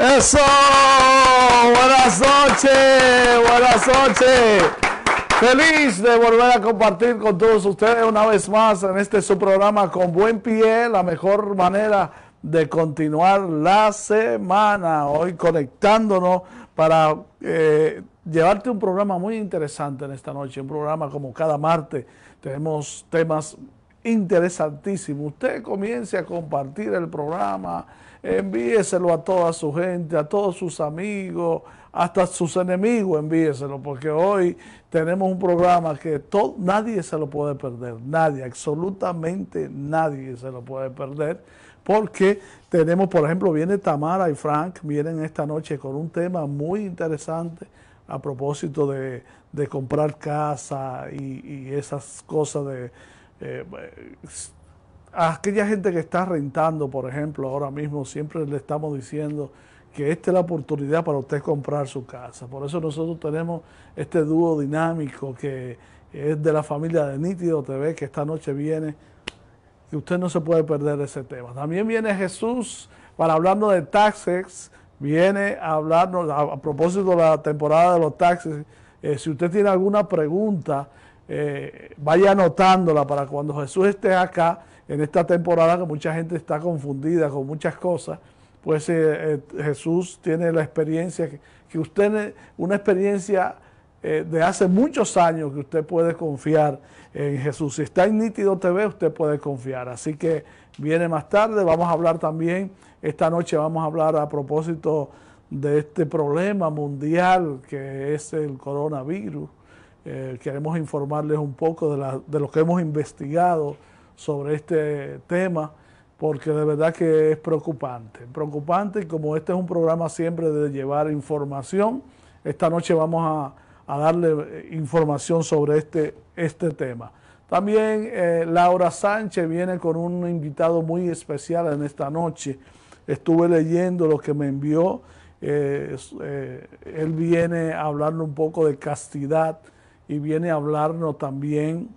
Eso, buenas noches, buenas noches. Feliz de volver a compartir con todos ustedes una vez más en este su programa con buen pie, la mejor manera de continuar la semana. Hoy conectándonos para eh, llevarte un programa muy interesante en esta noche, un programa como cada martes. Tenemos temas interesantísimos. Usted comience a compartir el programa envíeselo a toda su gente, a todos sus amigos, hasta sus enemigos, envíeselo, porque hoy tenemos un programa que todo, nadie se lo puede perder, nadie, absolutamente nadie se lo puede perder, porque tenemos, por ejemplo, viene Tamara y Frank, vienen esta noche con un tema muy interesante a propósito de, comprar casa y, y esas cosas de... Eh, aquella gente que está rentando, por ejemplo, ahora mismo, siempre le estamos diciendo que esta es la oportunidad para usted comprar su casa. Por eso nosotros tenemos este dúo dinámico que es de la familia de Nítido TV, que esta noche viene y usted no se puede perder ese tema. También viene Jesús para hablarnos de taxes, viene a hablarnos a, propósito de la temporada de los taxes. Eh, si usted tiene alguna pregunta, eh, vaya anotándola para cuando Jesús esté acá en esta temporada que mucha gente está confundida con muchas cosas, pues eh, eh, Jesús tiene la experiencia que, usted, una experiencia eh, de hace muchos años que usted puede confiar en Jesús. Si está en Nítido TV, usted puede confiar. Así que viene más tarde, vamos a hablar también, esta noche vamos a hablar a propósito de este problema mundial que es el coronavirus. queremos informarles un poco de lo que hemos investigado sobre este tema porque de verdad que es preocupante. Preocupante y como este es un programa siempre de llevar información, esta noche vamos a, darle eh, información sobre este, este tema. También eh, Laura Sánchez viene con un invitado muy especial en esta noche. Estuve leyendo lo que me envió. Eh, él viene a hablarnos un poco de castidad y viene a hablarnos también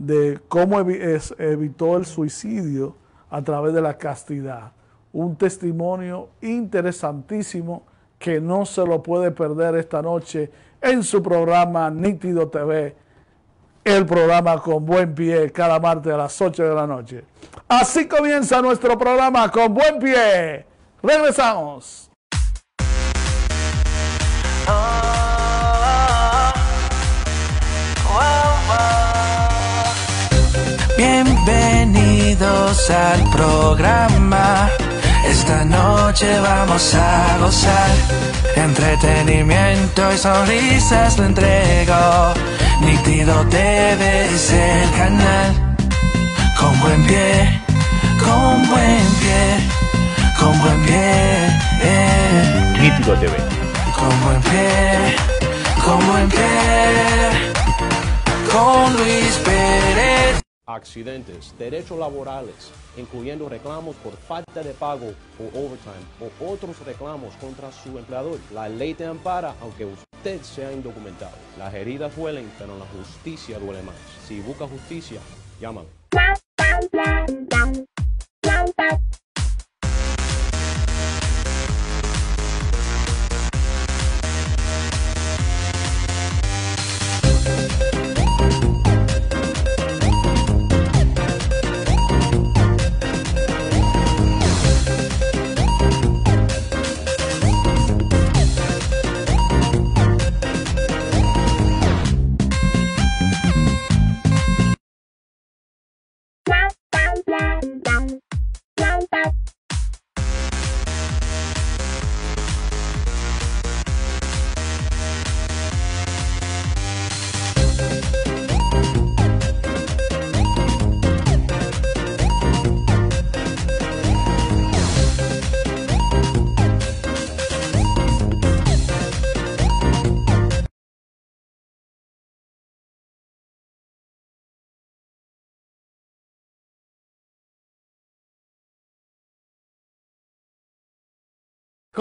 de cómo evitó el suicidio a través de la castidad. Un testimonio interesantísimo que no se lo puede perder esta noche en su programa Nítido TV, el programa con buen pie cada martes a las 8 de la noche. Así comienza nuestro programa con buen pie. Regresamos. al programa. Esta noche vamos a gozar. Entretenimiento y sonrisas lo entrego. Nitido TV es el canal. Con buen pie, con buen pie, con buen pie. Eh. Nítido TV. Con buen pie, con buen pie. Con Luis Pérez accidentes, derechos laborales, incluyendo reclamos por falta de pago o overtime o otros reclamos contra su empleador. La ley te ampara aunque usted sea indocumentado. Las heridas duelen, pero la justicia duele más. Si busca justicia, llámame.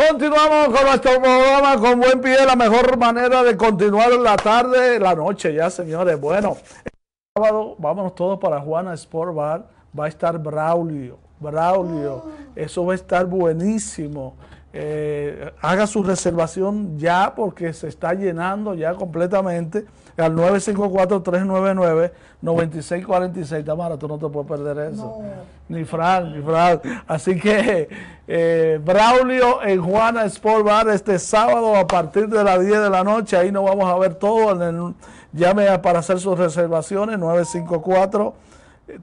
Continuamos con nuestro programa con buen pie, la mejor manera de continuar la tarde, la noche ya, señores. Bueno, sábado vámonos todos para Juana Sport Bar. Va a estar Braulio, Braulio. Ah. Eso va a estar buenísimo eh, haga su reservación ya porque se está llenando ya completamente al 954-399-9646. Tamara, tú no te puedes perder eso. Ni Fran, ni Fran. Así que eh, Braulio en Juana Sport Bar este sábado a partir de las 10 de la noche. Ahí nos vamos a ver todo. llame para hacer sus reservaciones 954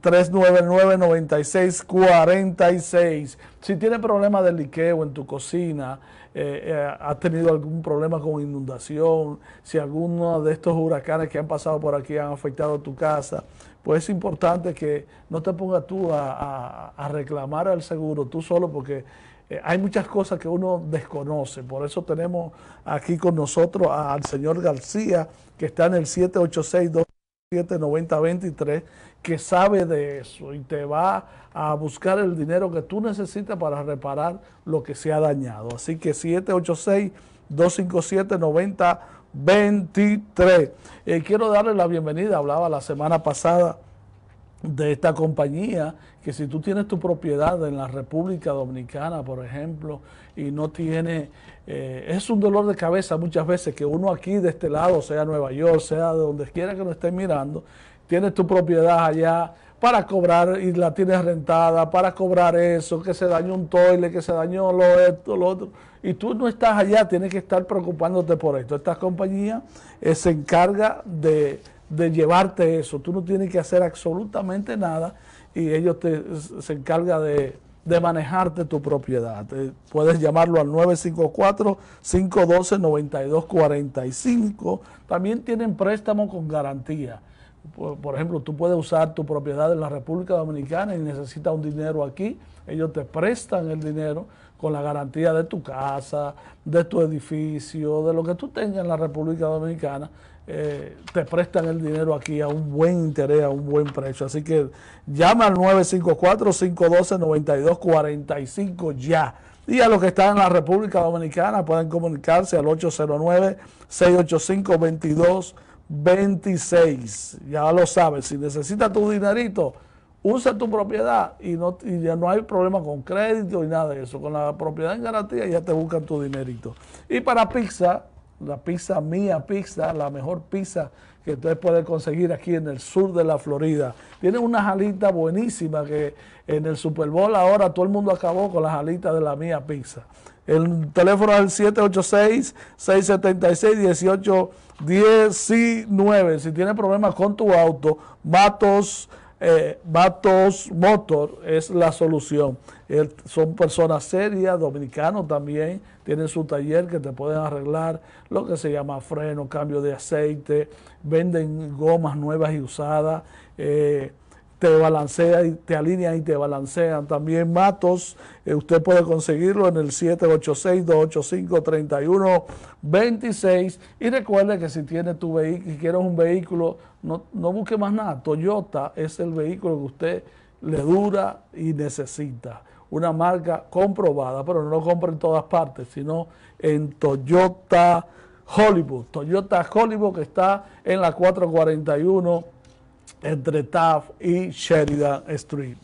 399-9646. Si tiene problemas de liqueo en tu cocina, eh, eh, has tenido algún problema con inundación, si alguno de estos huracanes que han pasado por aquí han afectado tu casa, pues es importante que no te pongas tú a, reclamar al seguro tú solo porque eh, hay muchas cosas que uno desconoce. Por eso tenemos aquí con nosotros al señor García, que está en el 786 79023, 23, que sabe de eso y te va a buscar el dinero que tú necesitas para reparar lo que se ha dañado. Así que 786 257 90 23. quiero darle la bienvenida, hablaba la semana pasada de esta compañía, que si tú tienes tu propiedad en la República Dominicana, por ejemplo, y no tiene, eh, es un dolor de cabeza muchas veces que uno aquí de este lado, sea Nueva York, sea de donde quiera que lo esté mirando, tienes tu propiedad allá para cobrar y la tienes rentada, para cobrar eso, que se dañó un toile, que se dañó lo esto, lo otro. Y tú no estás allá, tienes que estar preocupándote por esto. Esta compañía eh, se encarga de de llevarte eso. Tú no tienes que hacer absolutamente nada y ellos te, se encargan de, de manejarte tu propiedad. Eh, puedes llamarlo al 954-512-9245. También tienen préstamo con garantía. Por, por, ejemplo, tú puedes usar tu propiedad en la República Dominicana y necesitas un dinero aquí. Ellos te prestan el dinero con la garantía de tu casa, de tu edificio, de lo que tú tengas en la República Dominicana eh, te prestan el dinero aquí a un buen interés, a un buen precio. Así que llama al 954-512-9245 ya. Y a los que están en la República Dominicana pueden comunicarse al 809-685-2226. Ya lo sabes, si necesitas tu dinerito, usa tu propiedad y, no, ya no hay problema con crédito ni nada de eso. Con la propiedad en garantía ya te buscan tu dinerito. Y para pizza, la pizza mía pizza, la mejor pizza que ustedes pueden conseguir aquí en el sur de la Florida. Tiene una jalita buenísima que en el Super Bowl ahora todo el mundo acabó con la jalita de la mía pizza. El teléfono es el 786-676-1819. Si tiene problemas con tu auto, Matos, eh, Motor es la solución. son personas serias, dominicanos también tienen su taller que te pueden arreglar lo que se llama freno, cambio de aceite, venden gomas nuevas y usadas, eh, te balancean y te alinean y te balancean. También Matos, eh, usted puede conseguirlo en el 786-285-3126. Y recuerde que si tiene tu vehículo y quieres un vehículo, no, no busque más nada. Toyota es el vehículo que usted le dura y necesita una marca comprobada, pero no lo compra en todas partes, sino en Toyota Hollywood. Toyota Hollywood que está en la 441 entre Taft y Sheridan Street.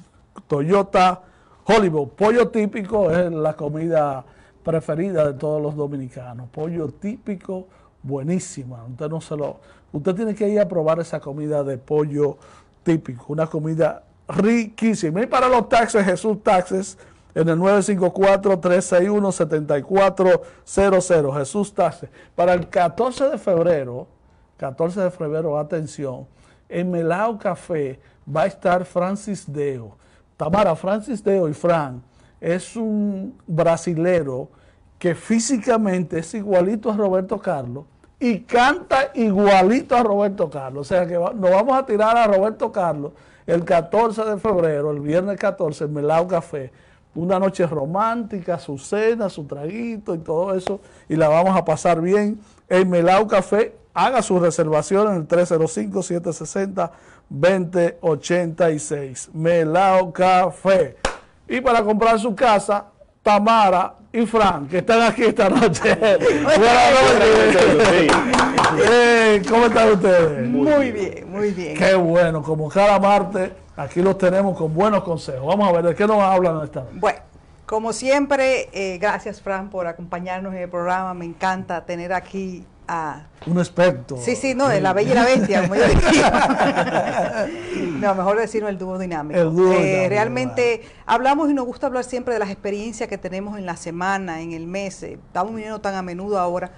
Toyota Hollywood, pollo típico es la comida preferida de todos los dominicanos. Pollo típico, buenísima. Usted no se lo, usted tiene que ir a probar esa comida de pollo típico, una comida riquísimo. Y para los taxes, Jesús Taxes, en el 954-361-7400, Jesús Taxes. Para el 14 de febrero, 14 de febrero, atención, en Melao Café va a estar Francis Deo. Tamara, Francis Deo y Fran es un brasilero que físicamente es igualito a Roberto Carlos y canta igualito a Roberto Carlos. O sea que nos vamos a tirar a Roberto Carlos el 14 de febrero, el viernes 14, en Melao Café. Una noche romántica, su cena, su traguito y todo eso. Y la vamos a pasar bien en Melao Café. Haga su reservación en el 305-760-2086. Melao Café. Y para comprar su casa, Tamara y Frank, que están aquí esta noche. ¿cómo están ustedes? Muy bien, muy bien. Qué bueno, como cada martes, aquí los tenemos con buenos consejos. Vamos a ver, ¿de qué nos hablan esta vez? Bueno, como siempre, eh, gracias Fran por acompañarnos en el programa. Me encanta tener aquí a... Un experto. Sí, sí, no, de la bella y la bestia, no, mejor decirlo el dúo dinámico. Eh, realmente hablamos y nos gusta hablar siempre de las experiencias que tenemos en la semana, en el mes. Eh, estamos viniendo tan a menudo ahora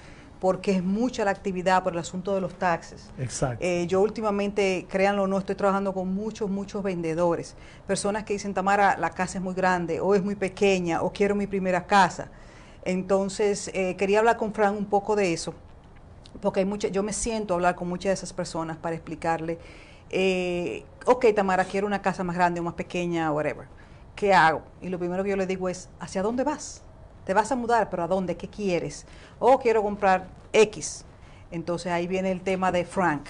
porque es mucha la actividad por el asunto de los taxes. Exacto. Eh, yo últimamente, créanlo o no, estoy trabajando con muchos, muchos vendedores. Personas que dicen, Tamara, la casa es muy grande, o es muy pequeña, o quiero mi primera casa. Entonces, eh, quería hablar con Fran un poco de eso, porque hay mucha, yo me siento a hablar con muchas de esas personas para explicarle, eh, ok, Tamara, quiero una casa más grande o más pequeña, whatever. ¿Qué hago? Y lo primero que yo le digo es, ¿hacia dónde vas? te vas a mudar, pero ¿a dónde? ¿Qué quieres? O quiero comprar X. Entonces ahí viene el tema de Frank.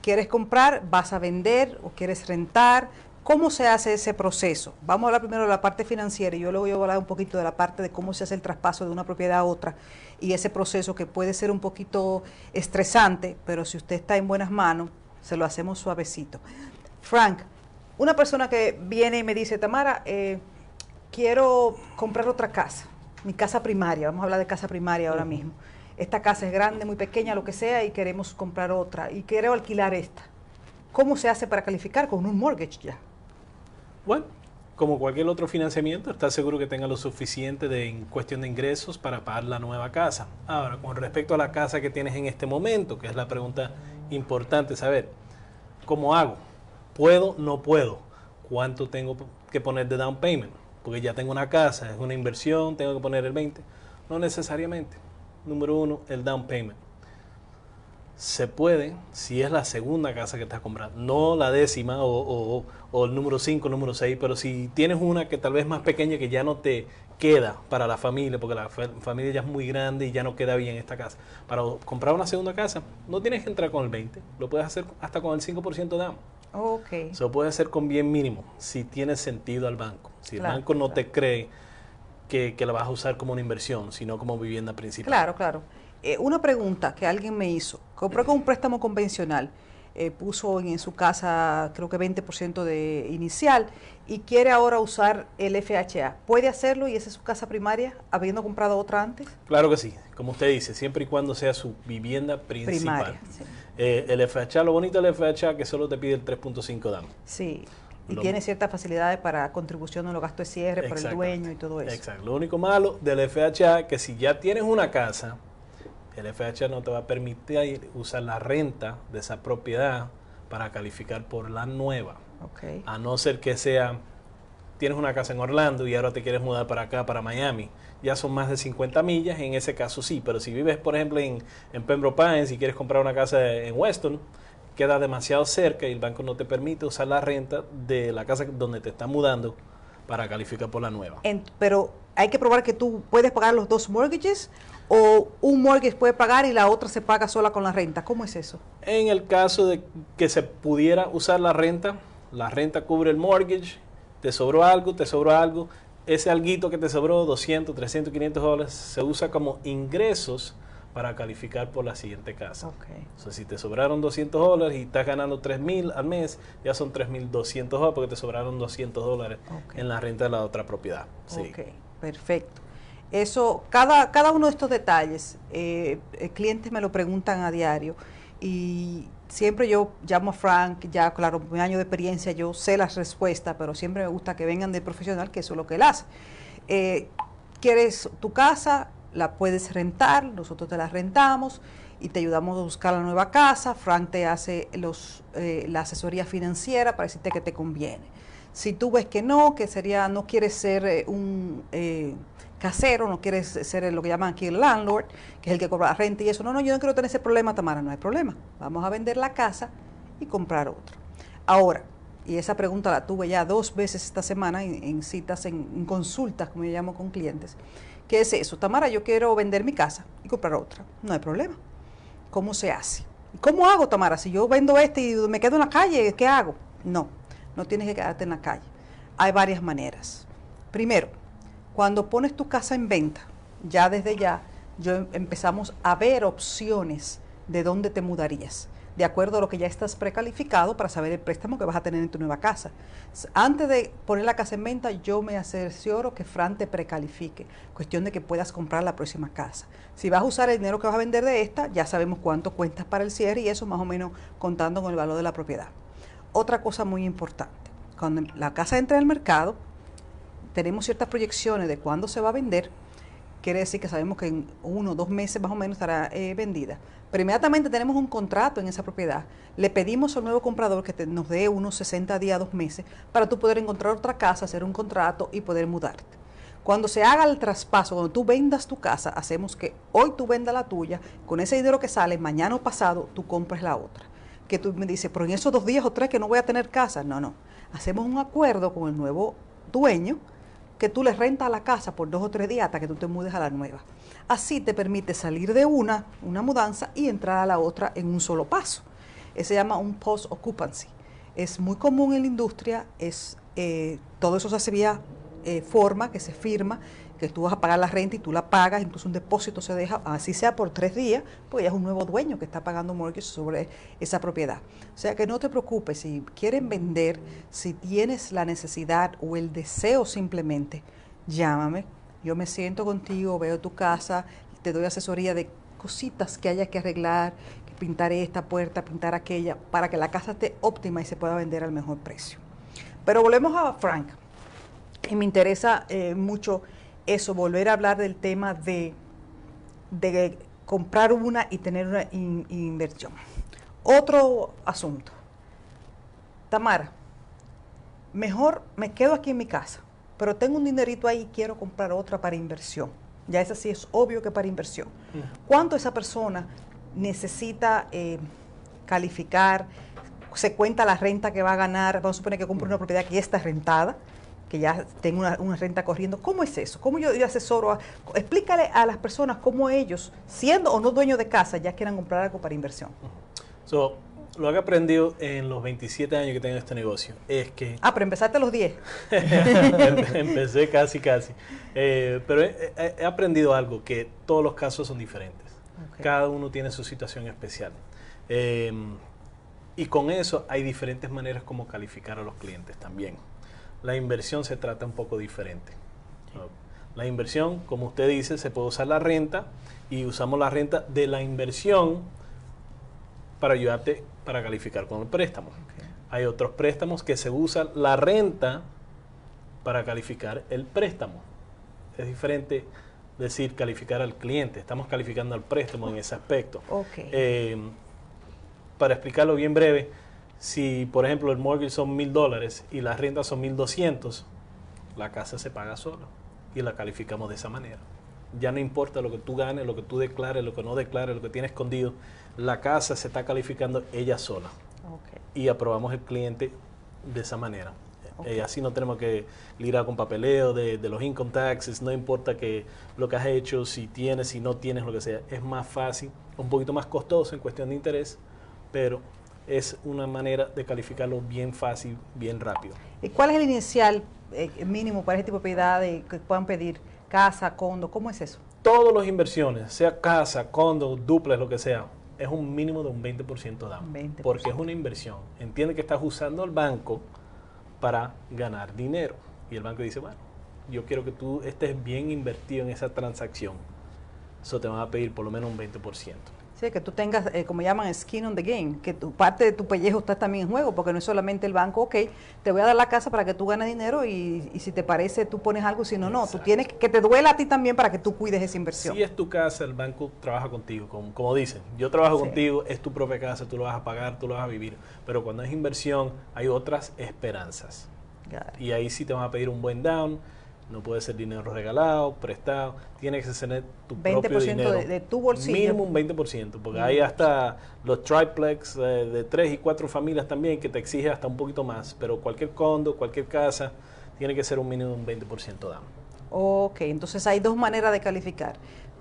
¿Quieres comprar? ¿Vas a vender? ¿O quieres rentar? ¿Cómo se hace ese proceso? Vamos a hablar primero de la parte financiera y yo luego voy a hablar un poquito de la parte de cómo se hace el traspaso de una propiedad a otra y ese proceso que puede ser un poquito estresante, pero si usted está en buenas manos, se lo hacemos suavecito. Frank, una persona que viene y me dice, Tamara, eh, quiero comprar otra casa mi casa primaria, vamos a hablar de casa primaria ahora mismo. Esta casa es grande, muy pequeña, lo que sea, y queremos comprar otra, y quiero alquilar esta. ¿Cómo se hace para calificar con un mortgage ya? Bueno, como cualquier otro financiamiento, está seguro que tenga lo suficiente de, en cuestión de ingresos para pagar la nueva casa. Ahora, con respecto a la casa que tienes en este momento, que es la pregunta importante, saber, ¿cómo hago? ¿Puedo? ¿No puedo? ¿Cuánto tengo que poner de down payment? porque ya tengo una casa, es una inversión, tengo que poner el 20. No necesariamente. Número uno, el down payment. Se puede si es la segunda casa que estás comprando, no la décima o, el número 5, número 6, pero si tienes una que tal vez más pequeña que ya no te queda para la familia, porque la familia ya es muy grande y ya no queda bien esta casa. Para comprar una segunda casa, no tienes que entrar con el 20, lo puedes hacer hasta con el 5% down. Ok. Eso puede ser con bien mínimo, si tiene sentido al banco. Si el banco no te cree que, la vas a usar como una inversión, sino como vivienda principal. Claro, claro. Eh, una pregunta que alguien me hizo. Compró con un préstamo convencional. Eh, puso en, en, su casa creo que 20% de inicial y quiere ahora usar el FHA. ¿Puede hacerlo y esa es su casa primaria habiendo comprado otra antes? Claro que sí, como usted dice, siempre y cuando sea su vivienda principal. Primaria, eh, el FHA, lo bonito del FHA que solo te pide el 3.5 DAM. Sí. Y tiene ciertas facilidades para contribución de los gastos de cierre por el dueño y todo eso. Exacto. Lo único malo del FHA que si ya tienes una casa, el FHA no te va a permitir usar la renta de esa propiedad para calificar por la nueva. Okay. A no ser que sea tienes una casa en Orlando y ahora te quieres mudar para acá, para Miami, ya son más de 50 millas, en ese caso sí, pero si vives, por ejemplo, en, Pembroke Pines y quieres comprar una casa en Weston, queda demasiado cerca y el banco no te permite usar la renta de la casa donde te estás mudando para calificar por la nueva. pero hay que probar que tú puedes pagar los dos mortgages o un mortgage puede pagar y la otra se paga sola con la renta. ¿Cómo es eso? En el caso de que se pudiera usar la renta, la renta cubre el mortgage te sobró algo, te sobró algo, ese alguito que te sobró, 200, 300, 500 dólares, se usa como ingresos para calificar por la siguiente casa. O sea, si te sobraron 200 dólares y estás ganando 3,000 al mes, ya son 3.200 dólares porque te sobraron 200 dólares en la renta de la otra propiedad. Ok, perfecto. Eso, cada, cada uno de estos detalles, eh, eh, clientes me lo preguntan a diario y siempre yo llamo a Frank, ya claro, mi año de experiencia, yo sé las respuestas, pero siempre me gusta que vengan de profesional, que eso es lo que él hace. Eh, ¿Quieres tu casa? La puedes rentar, nosotros te la rentamos y te ayudamos a buscar la nueva casa. Frank te hace los, eh, la asesoría financiera para decirte que te conviene. Si tú ves que no, que sería, no quieres ser eh, un casero, no quieres ser lo que llaman aquí el landlord, que es el que cobra la renta y eso. No, no, yo no quiero tener ese problema, Tamara, no hay problema. Vamos a vender la casa y comprar otra. Ahora, y esa pregunta la tuve ya dos veces esta semana en, citas, en, en, consultas, como yo llamo, con clientes. ¿Qué es eso? Tamara, yo quiero vender mi casa y comprar otra. No hay problema. ¿Cómo se hace? ¿Cómo hago, Tamara? Si yo vendo este y me quedo en la calle, ¿qué hago? No, no tienes que quedarte en la calle. Hay varias maneras. Primero, cuando pones tu casa en venta, ya desde ya, yo em, empezamos a ver opciones de dónde te mudarías, de acuerdo a lo que ya estás precalificado para saber el préstamo que vas a tener en tu nueva casa. Antes de poner la casa en venta, yo me asesoro que Fran te precalifique, cuestión de que puedas comprar la próxima casa. Si vas a usar el dinero que vas a vender de esta, ya sabemos cuánto cuentas para el cierre y eso más o menos contando con el valor de la propiedad. Otra cosa muy importante, cuando la casa entra en el mercado, tenemos ciertas proyecciones de cuándo se va a vender, quiere decir que sabemos que en uno o dos meses más o menos estará eh, vendida. Pero inmediatamente tenemos un contrato en esa propiedad. Le pedimos al nuevo comprador que nos dé unos 60 días, dos meses, para tú poder encontrar otra casa, hacer un contrato y poder mudarte. Cuando se haga el traspaso, cuando tú vendas tu casa, hacemos que hoy tú vendas la tuya, con ese dinero que sale, mañana o pasado, tú compres la otra. Que tú me dices, pero en esos dos días o tres que no voy a tener casa. No, no. Hacemos un acuerdo con el nuevo dueño que tú les rentas la casa por dos o tres días hasta que tú te mudes a la nueva. Así te permite salir de una, una mudanza, y entrar a la otra en un solo paso. Eso eh, se llama un post-occupancy. Es muy común en la industria, es, eh, todo eso se hace vía eh, forma que se firma que tú vas a pagar la renta y tú la pagas, incluso un depósito se deja, así sea por tres días, pues ya es un nuevo dueño que está pagando mortgage sobre esa propiedad. O sea que no te preocupes, si quieren vender, si tienes la necesidad o el deseo simplemente, llámame, yo me siento contigo, veo tu casa, te doy asesoría de cositas que haya que arreglar, pintar esta puerta, pintar aquella, para que la casa esté óptima y se pueda vender al mejor precio. Pero volvemos a Frank, y me interesa eh, mucho eso, volver a hablar del tema de, comprar una y tener una inversión. Otro asunto. Tamara, mejor me quedo aquí en mi casa, pero tengo un dinerito ahí y quiero comprar otra para inversión. Ya es así es obvio que para inversión. ¿Cuánto esa persona necesita eh, calificar? Se cuenta la renta que va a ganar. Vamos a suponer que compra una propiedad que ya está rentada que ya tengo una, renta corriendo. ¿Cómo es eso? ¿Cómo yo, asesoro? A, explícale a las personas cómo ellos, siendo o no dueños de casa, ya quieran comprar algo para inversión. lo que he aprendido en los 27 años que tengo este negocio es que... Ah, pero empezaste a los 10. Empecé casi, casi. Eh, pero he, aprendido algo, que todos los casos son diferentes. Cada uno tiene su situación especial. Em, y con eso hay diferentes maneras como calificar a los clientes también la inversión se trata un poco diferente. La inversión, como usted dice, se puede usar la renta y usamos la renta de la inversión para ayudarte para calificar con el préstamo. Hay otros préstamos que se usa la renta para calificar el préstamo. Es diferente decir calificar al cliente, estamos calificando al préstamo en ese aspecto. Eh, para explicarlo bien breve, si por ejemplo el mortgage son mil dólares y las rentas son mil doscientos, la casa se paga sola y la calificamos de esa manera. Ya no importa lo que tú ganes, lo que tú declares, lo que no declares, lo que tienes escondido, la casa se está calificando ella sola. Y aprobamos el cliente de esa manera. Eh, así no tenemos que lidiar con papeleo de, los income taxes, no importa que lo que has hecho, si tienes, si no tienes, lo que sea. Es más fácil, un poquito más costoso en cuestión de interés, pero es una manera de calificarlo bien fácil, bien rápido. ¿Y cuál es el inicial eh, mínimo para este tipo de propiedad que puedan pedir? Casa, condo, ¿cómo es eso? Todas las inversiones, sea casa, condo, duples, lo que sea, es un mínimo de un 20% down. 20%. Porque es una inversión. Entiende que estás usando al banco para ganar dinero. Y el banco dice, bueno, yo quiero que tú estés bien invertido en esa transacción. Eso te va a pedir por lo menos un 20% que tú tengas, eh, como llaman, skin on the game, que tu parte de tu pellejo está también en juego, porque no es solamente el banco, ok, te voy a dar la casa para que tú ganes dinero y, si te parece tú pones algo, si no, tú tienes que, te duela a ti también para que tú cuides esa inversión. Si es tu casa, el banco trabaja contigo, como, dicen, yo trabajo contigo, es tu propia casa, tú lo vas a pagar, tú lo vas a vivir, pero cuando es inversión hay otras esperanzas. Y ahí sí te van a pedir un buen down no puede ser dinero regalado, prestado, tiene que ser tu propio dinero. De, tu bolsillo. Mínimo un 20%, porque hay mm. hasta los triplex eh, de tres y cuatro familias también que te exige hasta un poquito más, pero cualquier condo, cualquier casa, tiene que ser un mínimo un 20% down. Ok, entonces hay dos maneras de calificar.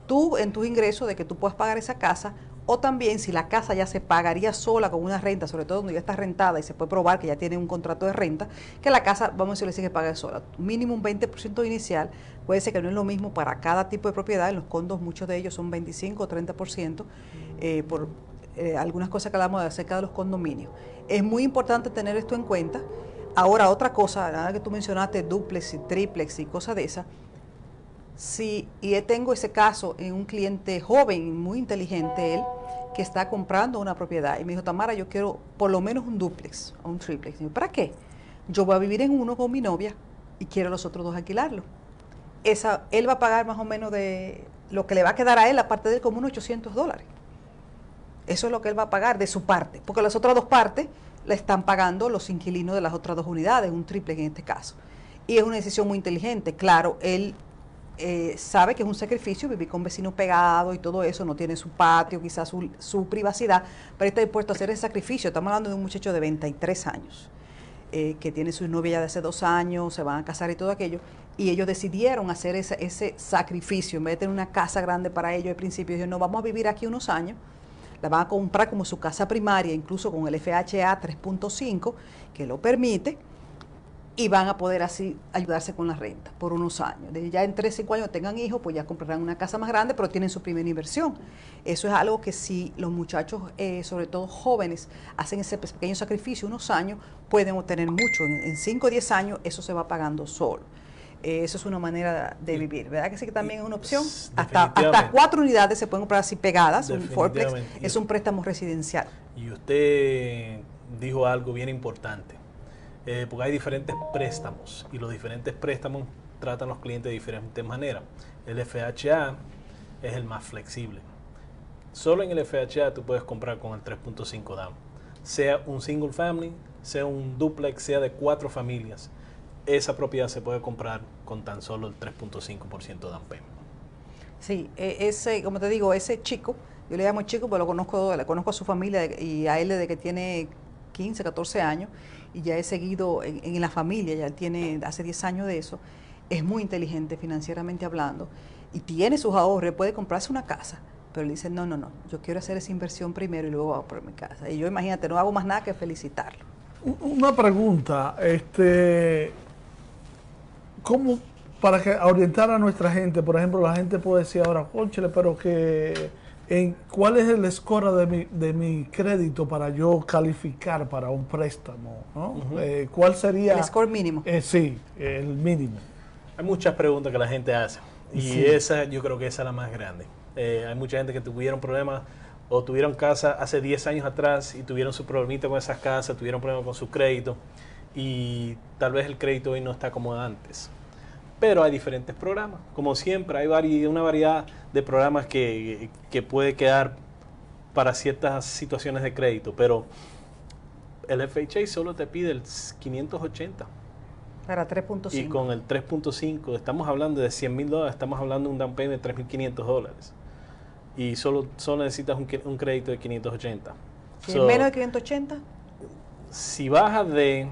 Tú en tus ingresos, de que tú puedas pagar esa casa, o también si la casa ya se pagaría sola con una renta, sobre todo cuando ya está rentada y se puede probar que ya tiene un contrato de renta, que la casa, vamos a decirle, que pague sola. Mínimo un 20% inicial, puede ser que no es lo mismo para cada tipo de propiedad, en los condos muchos de ellos son 25 o 30% por eh, eh, algunas cosas que hablamos acerca de los condominios. Es muy importante tener esto en cuenta. Ahora, otra cosa, nada que tú mencionaste, duplex y triplex y cosas de esas, Sí, y tengo ese caso en un cliente joven, muy inteligente él, que está comprando una propiedad. Y me dijo, Tamara, yo quiero por lo menos un duplex o un triplex. ¿Para qué? Yo voy a vivir en uno con mi novia y quiero los otros dos alquilarlo. Esa, él va a pagar más o menos de lo que le va a quedar a él, aparte de él, como unos 800 dólares. Eso es lo que él va a pagar de su parte, porque las otras dos partes le están pagando los inquilinos de las otras dos unidades, un triplex en este caso. Y es una decisión muy inteligente. Claro, él eh, sabe que es un sacrificio vivir con vecino pegado y todo eso, no tiene su patio, quizás su, privacidad, pero está dispuesto a hacer ese sacrificio. Estamos hablando de un muchacho de 23 años, eh, que tiene su novia de hace dos años, se van a casar y todo aquello, y ellos decidieron hacer ese, ese sacrificio, en vez de tener una casa grande para ellos al principio, dijeron, no, vamos a vivir aquí unos años, la van a comprar como su casa primaria, incluso con el FHA 3.5, que lo permite y van a poder así ayudarse con la renta por unos años. ya en 3, 5 años tengan hijos, pues ya comprarán una casa más grande, pero tienen su primera inversión. Eso es algo que si los muchachos, eh, sobre todo jóvenes, hacen ese pequeño sacrificio unos años, pueden obtener mucho. En cinco o diez años eso se va pagando solo. Eh, eso es una manera de vivir, ¿verdad? Que sí que también es una opción. Hasta, hasta cuatro unidades se pueden comprar así pegadas, un es un préstamo residencial. Y usted dijo algo bien importante eh, porque hay diferentes préstamos y los diferentes préstamos tratan a los clientes de diferentes maneras. El FHA es el más flexible. Solo en el FHA tú puedes comprar con el 3.5 down. Sea un single family, sea un duplex, sea de cuatro familias. Esa propiedad se puede comprar con tan solo el 3.5% down payment. Sí, e, ese, como te digo, ese chico, yo le llamo chico, pero lo conozco, le conozco a su familia y a él desde que tiene 15, 14 años y ya he seguido en, la familia, ya tiene hace 10 años de eso, es muy inteligente financieramente hablando y tiene sus ahorros, puede comprarse una casa. Pero le dice no, no, no, yo quiero hacer esa inversión primero y luego a por mi casa. Y yo imagínate, no hago más nada que felicitarlo. Una pregunta, este, ¿cómo, para que orientar a nuestra gente, por ejemplo, la gente puede decir ahora, cónchale, pero que cuál es el score de mi, de mi crédito para yo calificar para un préstamo, eh, ¿Cuál sería... El score mínimo. Eh, sí, el mínimo. Hay muchas preguntas que la gente hace y esa yo creo que esa es la más grande. Eh, hay mucha gente que tuvieron problemas o tuvieron casa hace 10 años atrás y tuvieron su problemita con esas casas, tuvieron problemas con su crédito y tal vez el crédito hoy no está como antes pero hay diferentes programas. Como siempre, hay una variedad de programas que, puede quedar para ciertas situaciones de crédito, pero el FHA solo te pide el 580. Para 3.5. Y con el 3.5, estamos hablando de 100 mil dólares, estamos hablando de un down payment de 3.500 dólares. Y solo, necesitas un, crédito de 580. ¿Y menos de 580? Si bajas de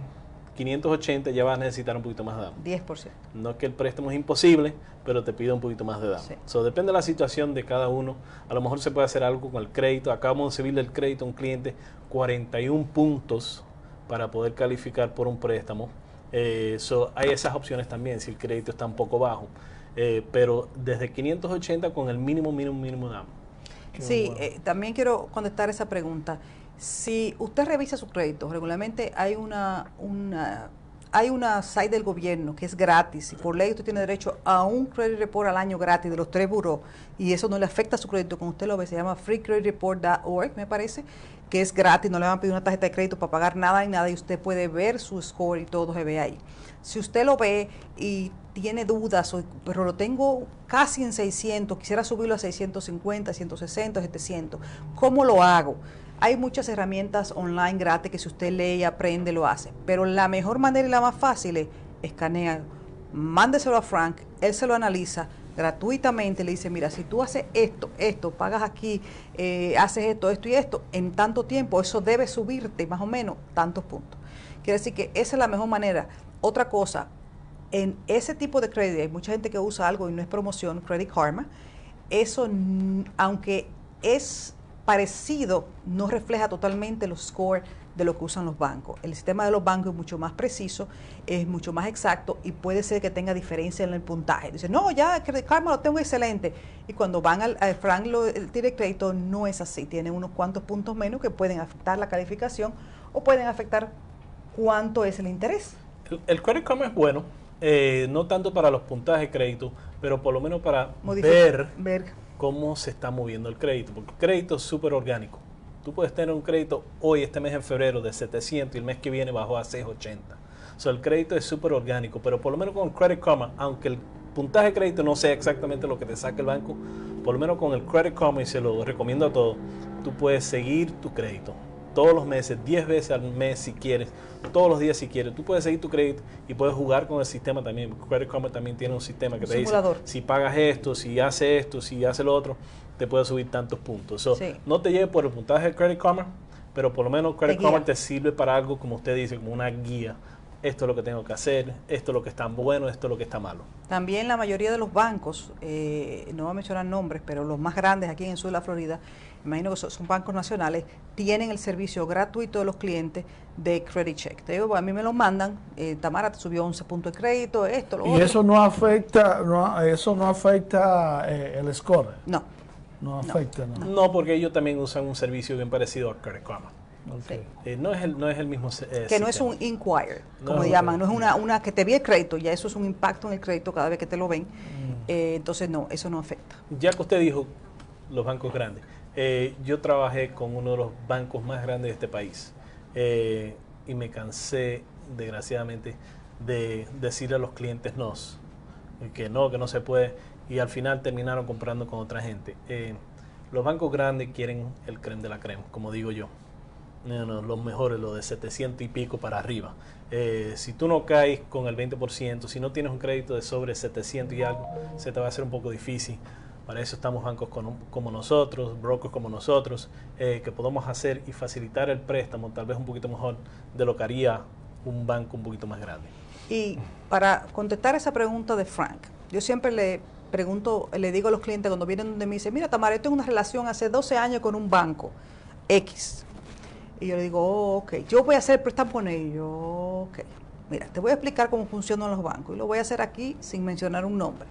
580 ya vas a necesitar un poquito más de dama. 10%. No es que el préstamo es imposible, pero te pide un poquito más de dama. depende de la situación de cada uno. A lo mejor se puede hacer algo con el crédito. Acabamos de recibirle el crédito a un cliente 41 puntos para poder calificar por un préstamo. Eh, hay esas opciones también si el crédito está un poco bajo. Eh, pero desde 580 con el mínimo, mínimo, mínimo de sí, eh, también quiero contestar esa pregunta. Si usted revisa su crédito, regularmente hay una, una hay una site del gobierno que es gratis y por ley usted tiene derecho a un credit report al año gratis de los tres buros y eso no le afecta a su crédito, como usted lo ve, se llama freecreditreport.org, me parece, que es gratis, no le van a pedir una tarjeta de crédito para pagar nada y nada y usted puede ver su score y todo se ve ahí. Si usted lo ve y tiene dudas, pero lo tengo casi en 600, quisiera subirlo a 650, 160, 700, ¿cómo lo hago? Hay muchas herramientas online gratis que si usted lee y aprende lo hace, pero la mejor manera y la más fácil es escanear, mándeselo a Frank, él se lo analiza gratuitamente, le dice, mira, si tú haces esto, esto, pagas aquí, eh, haces esto, esto y esto, en tanto tiempo, eso debe subirte más o menos tantos puntos. Quiere decir que esa es la mejor manera. Otra cosa, en ese tipo de crédito, hay mucha gente que usa algo y no es promoción, Credit Karma, eso, aunque es parecido, no refleja totalmente los scores de lo que usan los bancos. El sistema de los bancos es mucho más preciso, es mucho más exacto y puede ser que tenga diferencia en el puntaje. Dice no, ya Credit Karma lo tengo excelente. Y cuando van al, Frank lo, el Crédito no es así. Tiene unos cuantos puntos menos que pueden afectar la calificación o pueden afectar cuánto es el interés. El, Credit Karma es bueno, eh, no tanto para los puntajes de crédito, pero por lo menos para ver, ver cómo se está moviendo el crédito, porque el crédito es súper orgánico. Tú puedes tener un crédito hoy, este mes en febrero, de 700 y el mes que viene bajó a 680. O sea, el crédito es súper orgánico, pero por lo menos con el Credit Karma, aunque el puntaje de crédito no sea exactamente lo que te saque el banco, por lo menos con el Credit Karma, y se lo recomiendo a todos, tú puedes seguir tu crédito todos los meses, 10 veces al mes si quieres, todos los días si quieres. Tú puedes seguir tu crédito y puedes jugar con el sistema también. Credit Karma también tiene un sistema que te dice, si pagas esto, si haces esto, si hace lo otro, te puede subir tantos puntos. No te lleve por el puntaje de Credit Karma, pero por lo menos Credit Commerce te sirve para algo, como usted dice, como una guía. Esto es lo que tengo que hacer, esto es lo que está bueno, esto es lo que está malo. También la mayoría de los bancos, eh, no voy a mencionar nombres, pero los más grandes aquí en el sur de la Florida, imagino que son bancos nacionales, tienen el servicio gratuito de los clientes de Credit Check. Pues, a mí me lo mandan, eh, Tamara te subió 11 puntos de crédito, esto, lo ¿Y eso no afecta, eso no afecta eh, el score? No. No afecta, no. no. porque ellos también usan un servicio bien parecido a Credit eh, no, es el, no es el mismo. que no es un inquire, como llaman, no es una, una que te vi el crédito, ya eso es un impacto en el crédito cada vez que te lo ven. Mm. entonces, no, eso no afecta. Ya que usted dijo los bancos grandes, eh, yo trabajé con uno de los bancos más grandes de este país eh, y me cansé, desgraciadamente, de decirle a los clientes no, que no, que no se puede, y al final terminaron comprando con otra gente. Eh, los bancos grandes quieren el creme de la crema como digo yo. los mejores, los de 700 y pico para arriba. si tú no caes con el 20%, si no tienes un crédito de sobre 700 y algo, se te va a hacer un poco difícil para eso estamos bancos como nosotros, brokers como nosotros, eh, que podemos hacer y facilitar el préstamo tal vez un poquito mejor de lo que haría un banco un poquito más grande. Y para contestar esa pregunta de Frank, yo siempre le pregunto, le digo a los clientes cuando vienen donde me dicen, mira Tamara, yo tengo una relación hace 12 años con un banco X. Y yo le digo, oh, ok, yo voy a hacer el préstamo con ellos, ok. Mira, te voy a explicar cómo funcionan los bancos y lo voy a hacer aquí sin mencionar un nombre.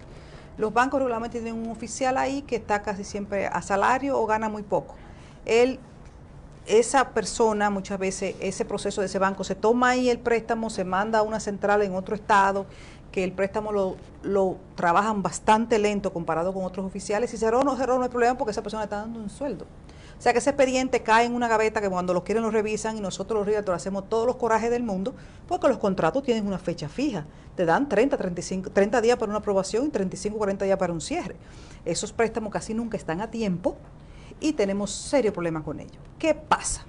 Los bancos regularmente tienen un oficial ahí que está casi siempre a salario o gana muy poco. Él, esa persona, muchas veces, ese proceso de ese banco, se toma ahí el préstamo, se manda a una central en otro estado, que el préstamo lo, lo trabajan bastante lento comparado con otros oficiales. y cerró no cerró, no hay problema porque esa persona está dando un sueldo. O sea que ese expediente cae en una gaveta que cuando los quieren lo revisan y nosotros los realtors hacemos todos los corajes del mundo porque los contratos tienen una fecha fija. Te dan 30, 35, 30 días para una aprobación y 35, 40 días para un cierre. Esos préstamos casi nunca están a tiempo y tenemos serio problemas con ellos. ¿Qué pasa?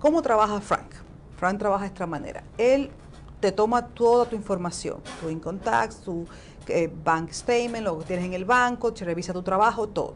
¿Cómo trabaja Frank? Frank trabaja de esta manera. Él te toma toda tu información, tu income tax, tu eh, bank statement, lo que tienes en el banco, te revisa tu trabajo, todo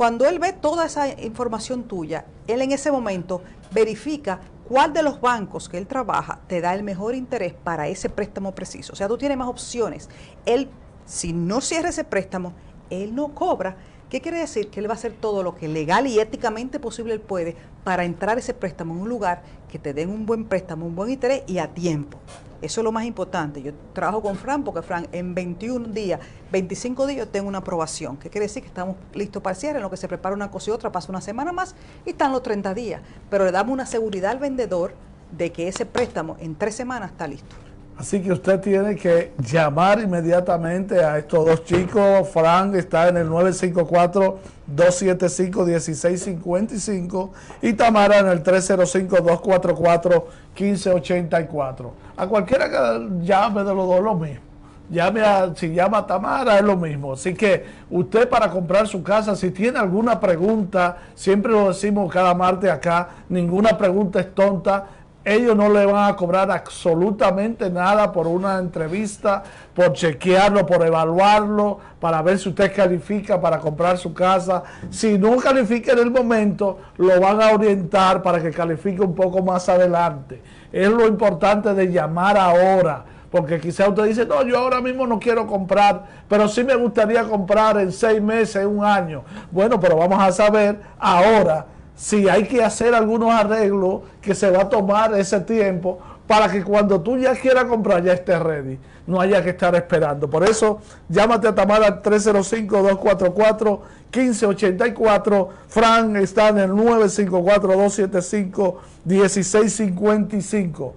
cuando él ve toda esa información tuya, él en ese momento verifica cuál de los bancos que él trabaja te da el mejor interés para ese préstamo preciso. O sea, tú tienes más opciones. Él, si no cierra ese préstamo, él no cobra ¿Qué quiere decir? Que él va a hacer todo lo que legal y éticamente posible él puede para entrar ese préstamo en un lugar que te den un buen préstamo, un buen interés y a tiempo. Eso es lo más importante. Yo trabajo con Fran porque Fran en 21 días, 25 días tengo una aprobación. ¿Qué quiere decir? Que estamos listos para cierre, en lo que se prepara una cosa y otra, pasa una semana más y están los 30 días. Pero le damos una seguridad al vendedor de que ese préstamo en tres semanas está listo. Así que usted tiene que llamar inmediatamente a estos dos chicos. Frank está en el 954-275-1655 y Tamara en el 305-244-1584. A cualquiera que llame de los dos, lo mismo. Llame si llama a Tamara, es lo mismo. Así que usted para comprar su casa, si tiene alguna pregunta, siempre lo decimos cada martes acá, ninguna pregunta es tonta ellos no le van a cobrar absolutamente nada por una entrevista, por chequearlo, por evaluarlo, para ver si usted califica para comprar su casa. Si no califica en el momento, lo van a orientar para que califique un poco más adelante. Es lo importante de llamar ahora. Porque quizá usted dice, no, yo ahora mismo no quiero comprar, pero sí me gustaría comprar en seis meses, un año. Bueno, pero vamos a saber ahora si hay que hacer algunos arreglos que se va a tomar ese tiempo para que cuando tú ya quieras comprar ya esté ready, no haya que estar esperando. Por eso llámate a Tamara 305-244-1584, Fran está en el 954-275-1655.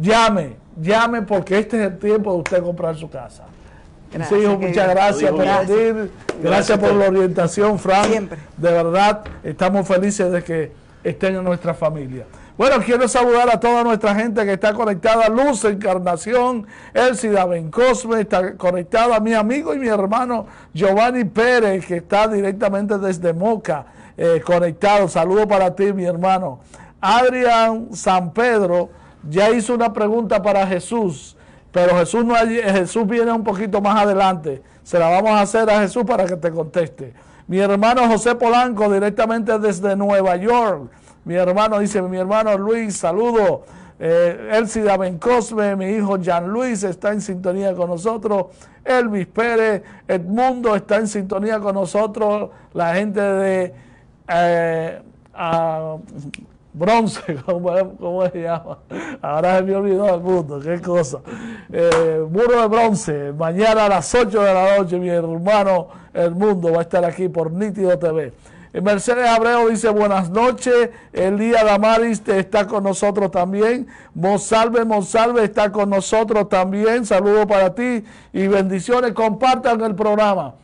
Llame, llame porque este es el tiempo de usted comprar su casa sí, muchas gracias por gracias. venir, gracias, por la orientación, Frank, De verdad, estamos felices de que estén en nuestra familia. Bueno, quiero saludar a toda nuestra gente que está conectada. Luz Encarnación, El Ben Cosme, está a mi amigo y mi hermano Giovanni Pérez, que está directamente desde Moca, eh, conectado. Saludo para ti, mi hermano. Adrián San Pedro ya hizo una pregunta para Jesús. Pero Jesús, no Jesús viene un poquito más adelante. Se la vamos a hacer a Jesús para que te conteste. Mi hermano José Polanco, directamente desde Nueva York. Mi hermano dice, mi hermano Luis, saludo. El eh, Elsie Cosme, mi hijo Jean Luis está en sintonía con nosotros. Elvis Pérez, Edmundo está en sintonía con nosotros. La gente de... Eh, ah, bronce, como, se llama. Ahora se me olvidó el mundo, qué cosa. Eh, muro de bronce, mañana a las 8 de la noche, mi hermano, el mundo va a estar aquí por Nítido TV. Eh, Mercedes Abreu dice buenas noches. Elías Damaris está con nosotros también. Monsalve, Monsalve está con nosotros también. saludo para ti y bendiciones. Compartan el programa.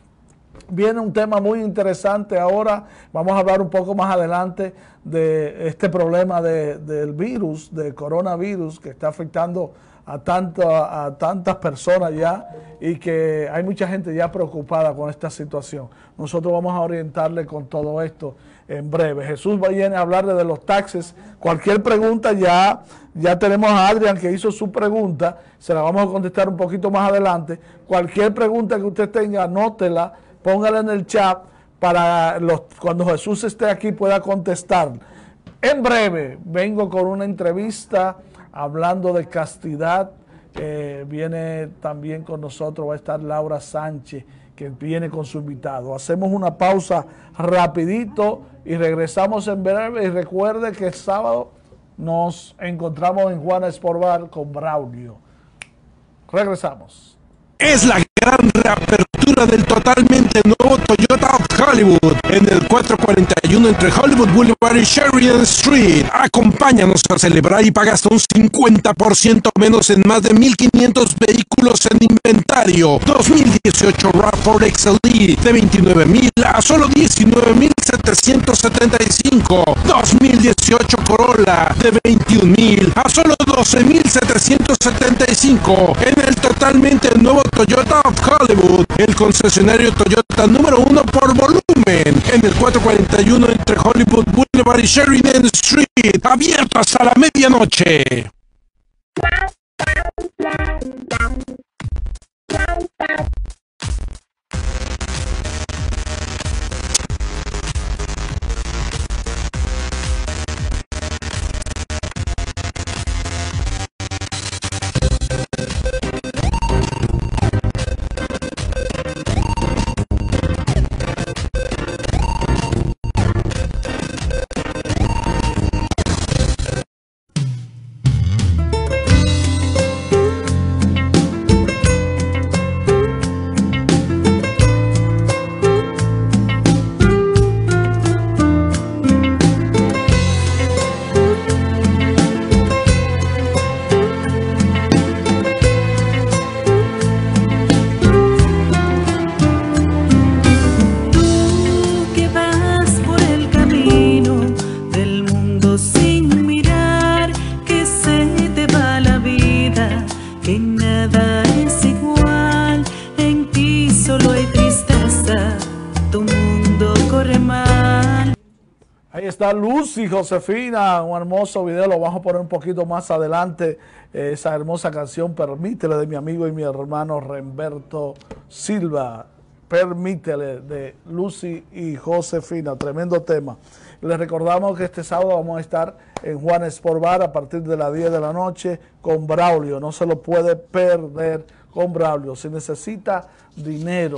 Viene un tema muy interesante ahora. Vamos a hablar un poco más adelante de este problema de, del virus, del coronavirus, que está afectando a, tanto, a tantas personas ya y que hay mucha gente ya preocupada con esta situación. Nosotros vamos a orientarle con todo esto en breve. Jesús va a hablarle de los taxes. Cualquier pregunta ya, ya tenemos a Adrián que hizo su pregunta, se la vamos a contestar un poquito más adelante. Cualquier pregunta que usted tenga, anótela, póngala en el chat para los, cuando Jesús esté aquí pueda contestar. En breve vengo con una entrevista hablando de castidad. Eh, viene también con nosotros, va a estar Laura Sánchez, que viene con su invitado. Hacemos una pausa rapidito y regresamos en breve. Y recuerde que el sábado nos encontramos en Juana Esporbar con Braulio. Regresamos. Es la gran reapertura del totalmente nuevo Toyota of Hollywood en el 441 entre Hollywood Boulevard y Sheridan Street. Acompáñanos a celebrar y pagas un 50% menos en más de 1.500 vehículos en inventario. 2018 RAV4 XLE de 29.000 a solo 19.775. 2018 Corolla de 21.000 a solo 12.775. En el totalmente nuevo Toyota Hollywood, el concesionario Toyota número uno por volumen, en el 441 entre Hollywood Boulevard y Sheridan Street, abierto hasta la medianoche. Lucy Josefina, un hermoso video, lo vamos a poner un poquito más adelante, eh, esa hermosa canción Permítele de mi amigo y mi hermano Remberto Silva. Permítele de Lucy y Josefina, tremendo tema. Les recordamos que este sábado vamos a estar en Juan Sport Bar a partir de las 10 de la noche con Braulio, no se lo puede perder con Braulio. Si necesita dinero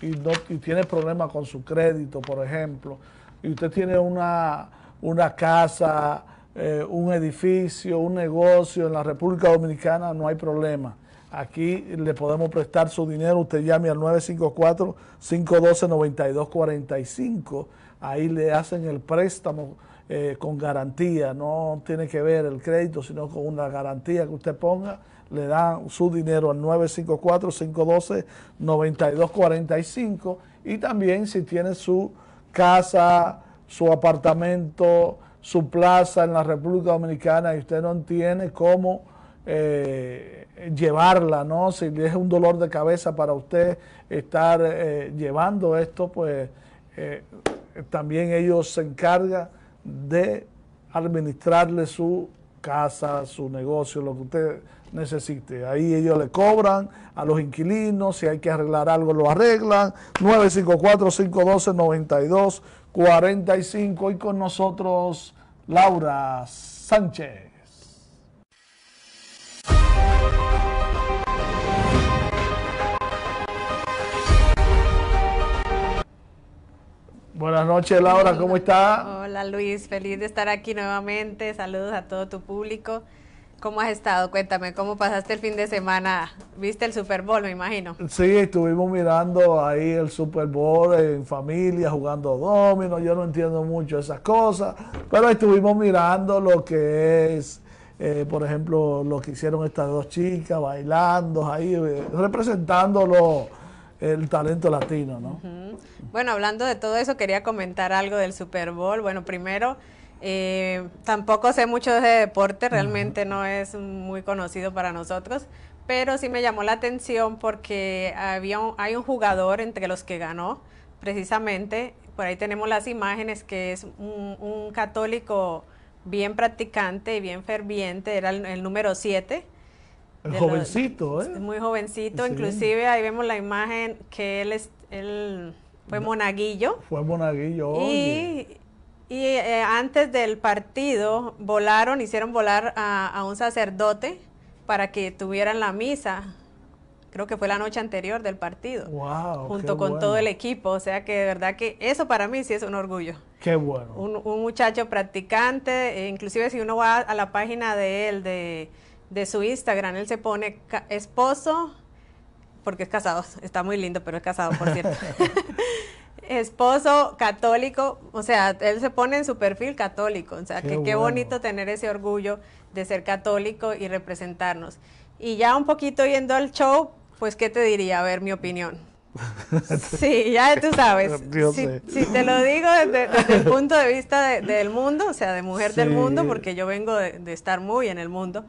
y, y tiene problemas con su crédito, por ejemplo, y usted tiene una una casa, eh, un edificio, un negocio en la República Dominicana, no hay problema. Aquí le podemos prestar su dinero. Usted llame al 954-512-9245. Ahí le hacen el préstamo eh, con garantía. No tiene que ver el crédito, sino con una garantía que usted ponga. Le dan su dinero al 954-512-9245. Y también si tiene su casa, su apartamento, su plaza en la República Dominicana y usted no tiene cómo eh, llevarla, ¿no? Si es un dolor de cabeza para usted estar eh, llevando esto, pues eh, también ellos se encargan de administrarle su casa, su negocio, lo que usted necesite. Ahí ellos le cobran a los inquilinos, si hay que arreglar algo lo arreglan. 954-512-92 45 y con nosotros Laura Sánchez. Buenas noches, Laura, ¿cómo está? Hola Luis, feliz de estar aquí nuevamente. Saludos a todo tu público. ¿Cómo has estado? Cuéntame, ¿cómo pasaste el fin de semana? ¿Viste el Super Bowl, me imagino? Sí, estuvimos mirando ahí el Super Bowl en familia, jugando domino, Yo no entiendo mucho esas cosas, pero estuvimos mirando lo que es, eh, por ejemplo, lo que hicieron estas dos chicas bailando ahí, eh, representando el talento latino, ¿no? Bueno, hablando de todo eso, quería comentar algo del Super Bowl. Bueno, primero, eh, tampoco sé mucho de deporte, realmente no es muy conocido para nosotros, pero sí me llamó la atención porque había hay un jugador entre los que ganó, precisamente, por ahí tenemos las imágenes, que es un, católico bien practicante y bien ferviente, era el, número 7. El jovencito, ¿eh? Muy jovencito, inclusive ahí vemos la imagen que él, es, él fue monaguillo. Fue monaguillo. Oye. Y y eh, antes del partido volaron, hicieron volar a, un sacerdote para que tuvieran la misa. Creo que fue la noche anterior del partido. Wow, junto con todo el equipo. O sea que de verdad que eso para mí sí es un orgullo. Qué bueno. Un, muchacho practicante, e inclusive si uno va a la página de él, de, de su Instagram, él se pone esposo, porque es casado, está muy lindo, pero es casado, por cierto. esposo católico, o sea, él se pone en su perfil católico, o sea, que qué bonito tener ese orgullo de ser católico y representarnos. Y ya un poquito yendo al show, pues, ¿qué te diría? A ver, mi opinión. Sí, ya tú sabes. Si, te lo digo desde, el punto de vista del mundo, o sea, de mujer del mundo, porque yo vengo de, estar muy en el mundo,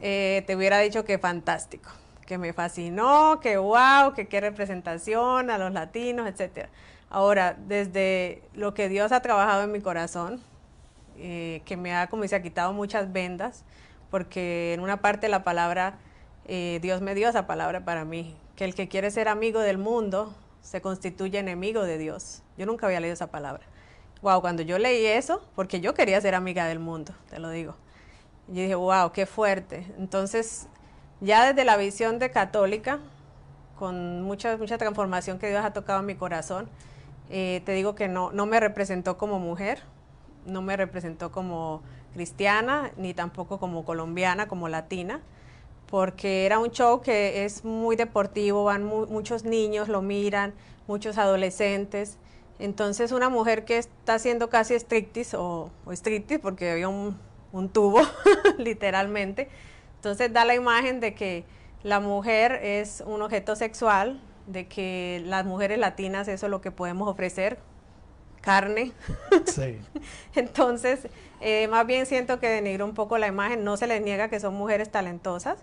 eh, te hubiera dicho que fantástico, que me fascinó, que wow, que qué representación a los latinos, etcétera. Ahora, desde lo que Dios ha trabajado en mi corazón, eh, que me ha, como ha quitado muchas vendas, porque en una parte la palabra, eh, Dios me dio esa palabra para mí, que el que quiere ser amigo del mundo se constituye enemigo de Dios. Yo nunca había leído esa palabra. Wow, cuando yo leí eso, porque yo quería ser amiga del mundo, te lo digo. Y dije, wow, qué fuerte. Entonces, ya desde la visión de católica, con mucha, mucha transformación que Dios ha tocado en mi corazón, eh, te digo que no, no me representó como mujer, no me representó como cristiana, ni tampoco como colombiana, como latina, porque era un show que es muy deportivo, van muchos niños, lo miran, muchos adolescentes. Entonces una mujer que está haciendo casi strictis o, porque había un, un tubo, literalmente, entonces da la imagen de que la mujer es un objeto sexual, de que las mujeres latinas eso es lo que podemos ofrecer, carne. Entonces, eh, más bien siento que denigro un poco la imagen, no se les niega que son mujeres talentosas,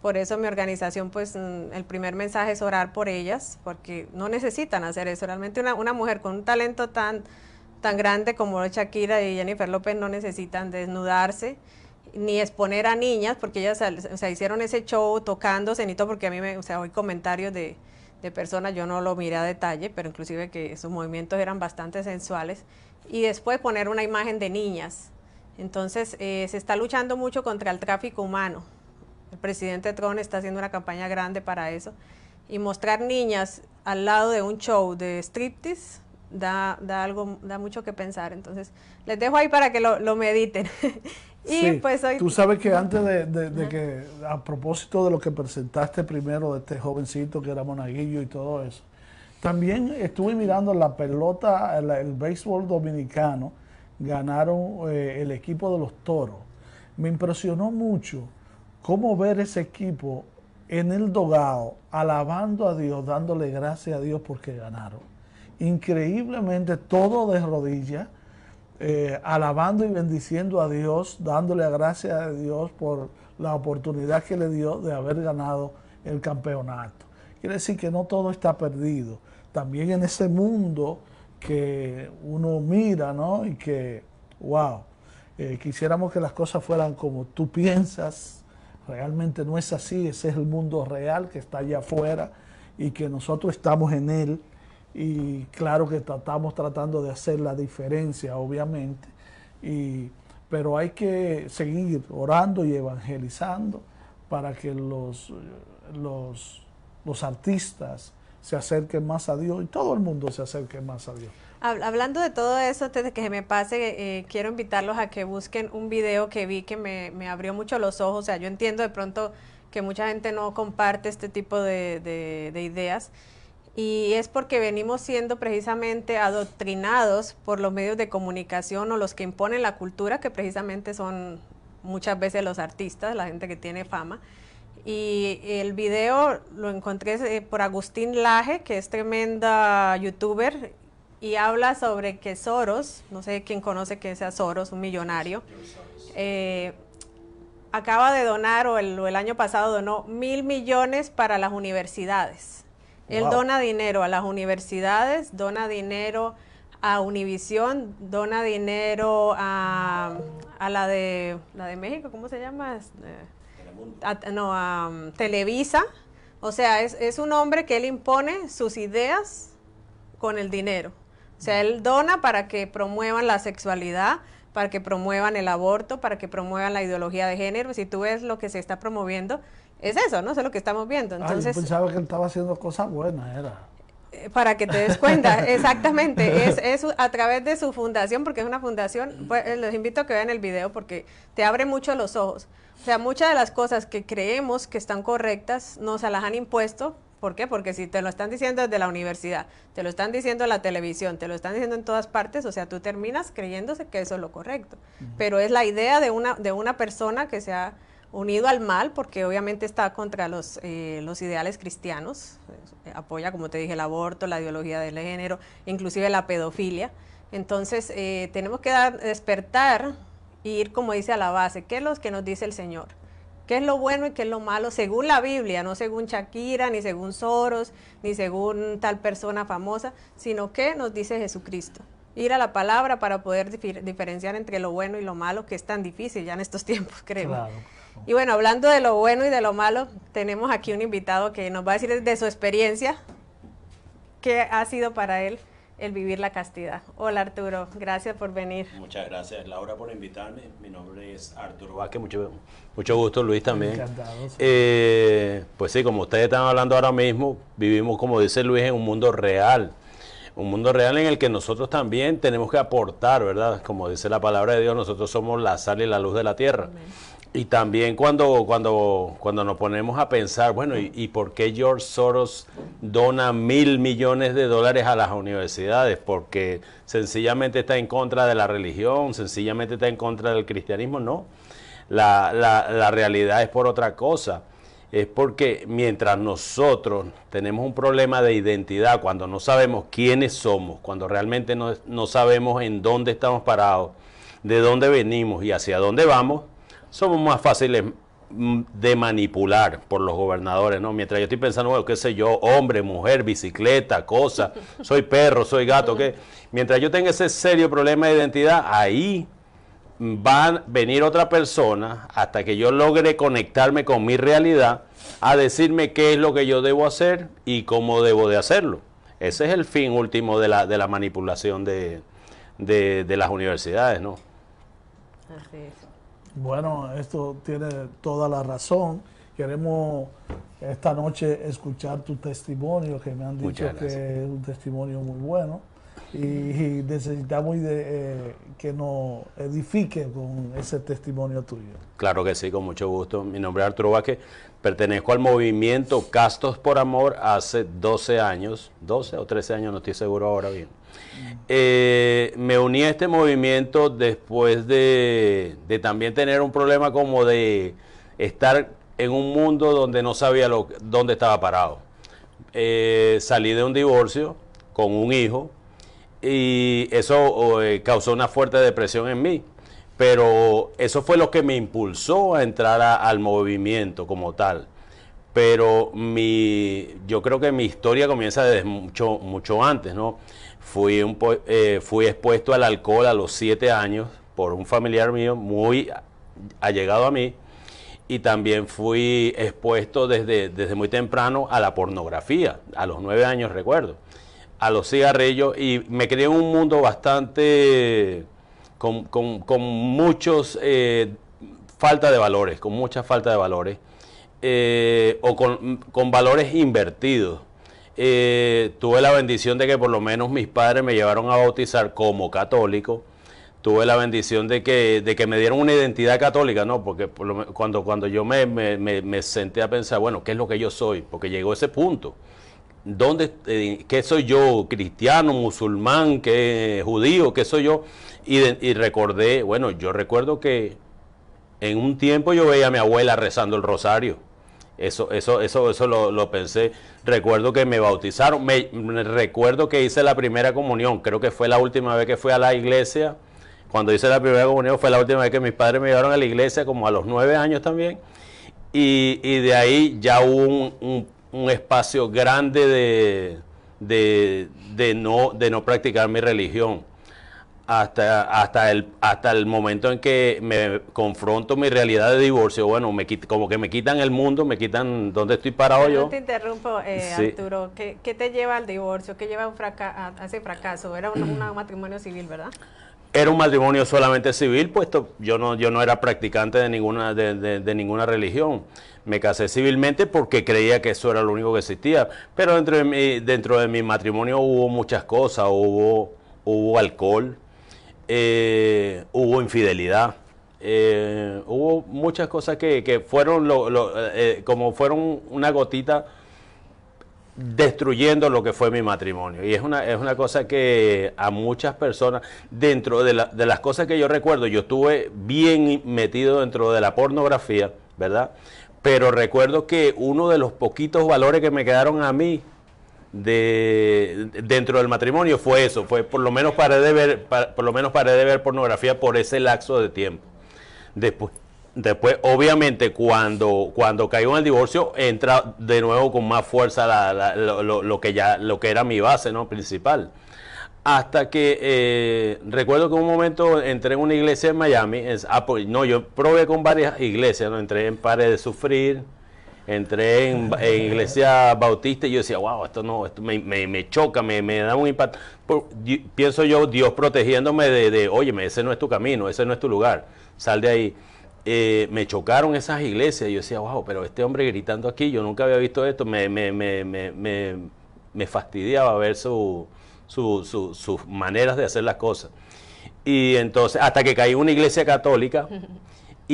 por eso mi organización, pues mm, el primer mensaje es orar por ellas, porque no necesitan hacer eso, realmente una, mujer con un talento tan, tan grande como Shakira y Jennifer López no necesitan desnudarse ni exponer a niñas, porque ellas o hicieron ese show tocándose, cenito porque a mí me, o sea, hoy comentarios de, de personas, yo no lo miré a detalle, pero inclusive que sus movimientos eran bastante sensuales, y después poner una imagen de niñas. Entonces eh, se está luchando mucho contra el tráfico humano. El presidente Trump está haciendo una campaña grande para eso. Y mostrar niñas al lado de un show de striptease da, da, algo, da mucho que pensar. Entonces les dejo ahí para que lo, lo mediten. Y pues, Tú sabes que antes de, que, a propósito de lo que presentaste primero de este jovencito que era monaguillo y todo eso, también estuve mirando la pelota, el, béisbol dominicano, ganaron eh, el equipo de los toros. Me impresionó mucho cómo ver ese equipo en el dogado, alabando a Dios, dándole gracias a Dios porque ganaron. Increíblemente todo de rodillas eh, alabando y bendiciendo a Dios, dándole gracias a Dios por la oportunidad que le dio de haber ganado el campeonato. Quiere decir que no todo está perdido. También en ese mundo que uno mira, ¿no? Y que, wow, eh, quisiéramos que las cosas fueran como tú piensas, realmente no es así, ese es el mundo real que está allá afuera y que nosotros estamos en él y claro que estamos tratando de hacer la diferencia, obviamente, y, pero hay que seguir orando y evangelizando para que los, los, artistas se acerquen más a Dios y todo el mundo se acerque más a Dios. Hablando de todo eso, antes de que se me pase, eh, eh, quiero invitarlos a que busquen un video que vi que me, abrió mucho los ojos. O sea, yo entiendo de pronto que mucha gente no comparte este tipo de, de ideas, y es porque venimos siendo precisamente adoctrinados por los medios de comunicación o los que imponen la cultura, que precisamente son muchas veces los artistas, la gente que tiene fama. Y el video lo encontré eh, por Agustín Laje, que es tremenda youtuber, y habla sobre que Soros, no sé quién conoce que sea Soros, un millonario, eh, acaba de donar, o el año pasado donó mil millones para las universidades él dona dinero a las universidades, dona dinero a Univisión, dona dinero a, a, la de la de México, ¿cómo se llama? Este, no, a um, Televisa. O sea, es, es, un hombre que él impone sus ideas con el dinero. O sea, él dona para que promuevan la sexualidad, para que promuevan el aborto, para que promuevan la ideología de género. Si tú ves lo que se está promoviendo, es eso, ¿no? es lo que estamos viendo. Ah, Entonces, ah, pensaba que él estaba haciendo cosas buenas, era eh, para que te des cuenta, exactamente, es, a través de su fundación, porque es una fundación, pues, eh, los invito a que vean el video porque te abre mucho los ojos. O sea, muchas de las cosas que creemos que están correctas nos las han impuesto ¿Por qué? Porque si te lo están diciendo desde la universidad, te lo están diciendo en la televisión, te lo están diciendo en todas partes, o sea, tú terminas creyéndose que eso es lo correcto. Pero es la idea de una, de una persona que se ha unido al mal, porque obviamente está contra los, eh, los ideales cristianos, eh, apoya, como te dije, el aborto, la ideología del género, inclusive la pedofilia. Entonces, eh, tenemos que despertar y ir, como dice, a la base. ¿Qué es lo que nos dice el Señor? qué es lo bueno y qué es lo malo según la Biblia, no según Shakira, ni según Soros, ni según tal persona famosa, sino que nos dice Jesucristo. Ir a la palabra para poder diferenciar entre lo bueno y lo malo, que es tan difícil ya en estos tiempos, creo. Y bueno, hablando de lo bueno y de lo malo, tenemos aquí un invitado que nos va a decir de su experiencia qué ha sido para él el vivir la castidad. Hola Arturo, gracias por venir. Muchas gracias Laura por invitarme. Mi nombre es Arturo Vázquez, mucho, gusto Luis también. Encantado. Eh, pues sí, como ustedes están hablando ahora mismo, vivimos como dice Luis en un mundo real. Un mundo real en el que nosotros también tenemos que aportar, ¿verdad? Como dice la palabra de Dios, nosotros somos la sal y la luz de la tierra. Amén. Y también cuando, cuando, cuando nos ponemos a pensar, bueno, ¿y, por qué George Soros dona mil millones de dólares a las universidades? Porque sencillamente está en contra de la religión, sencillamente está en contra del cristianismo, no. La, realidad es por otra cosa. Es porque mientras nosotros tenemos un problema de identidad, cuando no sabemos quiénes somos, cuando realmente no sabemos en dónde estamos parados, de dónde venimos y hacia dónde vamos, somos más fáciles mm, de manipular por los gobernadores, ¿no? Mientras yo estoy pensando, bueno, qué sé yo, hombre, mujer, bicicleta, cosa, soy perro, soy gato, ¿qué? Mientras yo tenga ese serio problema de identidad, ahí va a venir otra persona hasta que yo logre conectarme con mi realidad a decirme qué es lo que yo debo hacer y cómo debo de hacerlo. Ese es el fin último de la, de la manipulación de, de, de las universidades, ¿no? Así es. Bueno, esto tiene toda la razón. Queremos esta noche escuchar tu testimonio, que me han dicho que es un testimonio muy bueno. Y, necesitamos eh, que nos edifique con ese testimonio tuyo. Claro que sí, con mucho gusto. Mi nombre es Arturo Vázquez, pertenezco al movimiento Castos por Amor hace 12 años, 12 o 13 años, no estoy seguro ahora bien. Eh, me uní a este movimiento después de, también tener un problema como de estar en un mundo donde no sabía dónde estaba parado. Eh, salí de un divorcio con un hijo y eso eh, causó una fuerte depresión en mí. Pero eso fue lo que me impulsó a entrar al movimiento como tal pero mi, yo creo que mi historia comienza desde mucho, mucho antes, ¿no? Fui, un eh, fui expuesto al alcohol a los siete años por un familiar mío muy allegado a mí y también fui expuesto desde, desde muy temprano a la pornografía, a los nueve años recuerdo, a los cigarrillos y me creé en un mundo bastante con, con, muchos eh, falta de valores, con mucha falta de valores eh, o con valores invertidos eh, tuve la bendición de que por lo menos mis padres me llevaron a bautizar como católico. Tuve la bendición de que, de que me dieron una identidad católica, ¿no? Porque cuando, cuando yo me, senté a pensar, bueno, ¿qué es lo que yo soy? Porque llegó ese punto. ¿Dónde, eh, ¿Qué soy yo? ¿Cristiano, musulmán, qué, judío? ¿Qué soy yo? y recordé, bueno, yo recuerdo que en un tiempo yo veía a mi abuela rezando el rosario eso, eso, eso, eso lo, pensé. Recuerdo que me bautizaron, me, recuerdo que hice la primera comunión, creo que fue la última vez que fui a la iglesia. Cuando hice la primera comunión fue la última vez que mis padres me llevaron a la iglesia, como a los nueve años también. Y, de ahí ya hubo un, espacio grande de, de, no, de no practicar mi religión hasta, hasta, el, hasta el momento en que me confronto mi realidad de divorcio, bueno, me como que me quitan el mundo, me quitan donde estoy parado yo. No te interrumpo, eh, Arturo. ¿Qué, te lleva al divorcio? ¿Qué lleva un fraca a ese fracaso? Era un, matrimonio civil, ¿verdad? Era un matrimonio solamente civil, puesto yo no, yo no era practicante de ninguna, de ninguna religión. Me casé civilmente porque creía que eso era lo único que existía. Pero dentro de mi, dentro de mi matrimonio hubo muchas cosas, hubo, hubo alcohol, eh, hubo infidelidad, eh, hubo muchas cosas que, fueron eh, como fueron una gotita destruyendo lo que fue mi matrimonio. Y es una, es una cosa que a muchas personas, dentro de, de las cosas que yo recuerdo, yo estuve bien metido dentro de la pornografía, ¿verdad? Pero recuerdo que uno de los poquitos valores que me quedaron a mí de dentro del matrimonio fue eso, fue por lo menos paré de ver, por lo menos para de ver pornografía por ese lapso de tiempo. Después, después obviamente cuando cuando caigo en el divorcio entra de nuevo con más fuerza la, lo, lo, lo, que ya lo que era mi base, ¿no? principal. Hasta que eh, recuerdo que un momento entré en una iglesia en Miami, ah, pues, no, yo probé con varias iglesias, entré en Pare de Sufrir, entré en, iglesia bautista y yo decía, wow, esto no, esto me, choca, me, da un impacto. pienso yo, Dios protegiéndome de, de, óyeme, ese no es tu camino, ese no es tu lugar, sal de ahí. Eh, me chocaron esas iglesias y yo decía, wow, pero este hombre gritando aquí, yo nunca había visto esto, me, me, fastidiaba ver su, su, sus maneras de hacer las cosas. Y entonces, hasta que caí en una iglesia católica.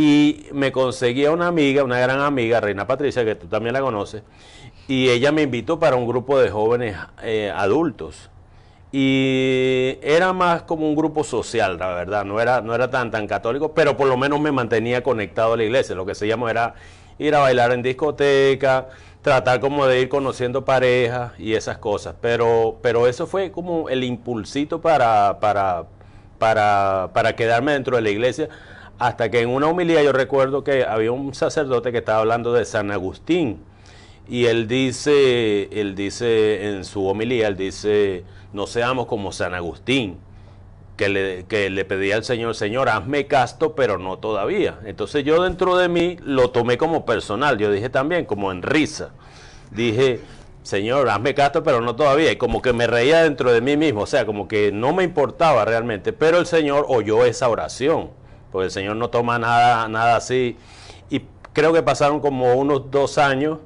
y me conseguía una amiga, una gran amiga, Reina Patricia, que tú también la conoces, y ella me invitó para un grupo de jóvenes eh, adultos. Y era más como un grupo social, la verdad, no era, no era tan, tan católico, pero por lo menos me mantenía conectado a la iglesia. Lo que se llamó era ir a bailar en discoteca, tratar como de ir conociendo parejas y esas cosas. Pero, pero eso fue como el impulsito para, para, para, para quedarme dentro de la iglesia hasta que en una homilía yo recuerdo que había un sacerdote que estaba hablando de San Agustín. Y él dice, él dice en su homilía, él dice, no seamos como San Agustín, que le, que le, pedía al Señor, Señor, hazme casto, pero no todavía. Entonces yo dentro de mí lo tomé como personal, yo dije también, como en risa. Dije, Señor, hazme casto, pero no todavía. Y como que me reía dentro de mí mismo, o sea, como que no me importaba realmente, pero el Señor oyó esa oración porque el Señor no toma nada, nada así. Y creo que pasaron como unos dos años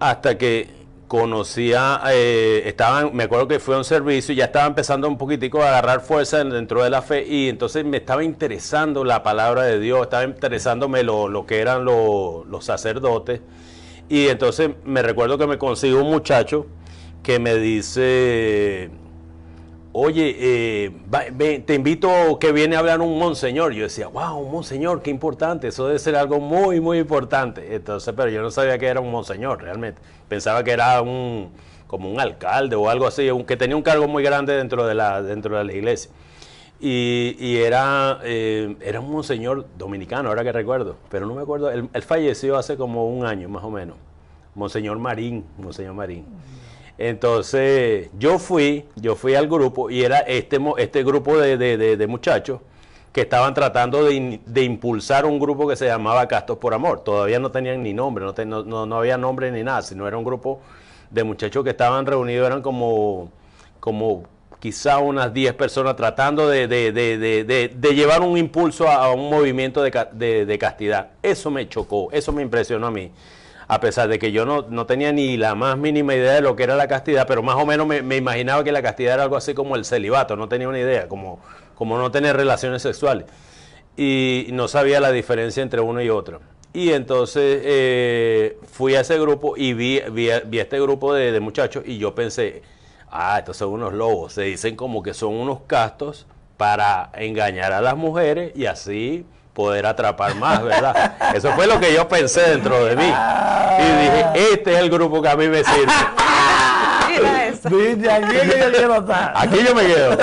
hasta que conocía, eh, estaban, me acuerdo que fue un servicio y ya estaba empezando un poquitico a agarrar fuerza dentro de la fe y entonces me estaba interesando la palabra de Dios, estaba interesándome lo, que eran los sacerdotes y entonces me recuerdo que me consigo un muchacho que me dice, oye, eh, te invito que viene a hablar un monseñor. Yo decía, wow, un monseñor, qué importante, eso debe ser algo muy, muy importante. Entonces, pero yo no sabía que era un monseñor realmente. Pensaba que era un, como un alcalde o algo así, que tenía un cargo muy grande dentro de la, dentro de la iglesia. Y, era, eh, era un monseñor dominicano, ahora que recuerdo, pero no me acuerdo, él falleció hace como un año más o menos. Monseñor Marín, Monseñor Marín. Entonces yo fui, yo fui al grupo y era este, este grupo de, muchachos que estaban tratando de, impulsar un grupo que se llamaba Castos por Amor. Todavía no tenían ni nombre, no, no, no, había nombre ni nada, sino era un grupo de muchachos que estaban reunidos, eran como, como quizá unas 10 personas tratando de, llevar un impulso a, un movimiento de, de castidad. Eso me chocó, eso me impresionó a mí a pesar de que yo no, tenía ni la más mínima idea de lo que era la castidad, pero más o menos me, imaginaba que la castidad era algo así como el celibato, no tenía una idea, como, como no tener relaciones sexuales. Y no sabía la diferencia entre uno y otro. Y entonces eh, fui a ese grupo y vi, a este grupo de, de, muchachos y yo pensé, ah, estos son unos lobos, se dicen como que son unos castos para engañar a las mujeres y así poder atrapar más, ¿verdad? Eso fue lo que yo pensé dentro de mí. Y dije, este es el grupo que a mí me sirve. Aquí yo me quedo.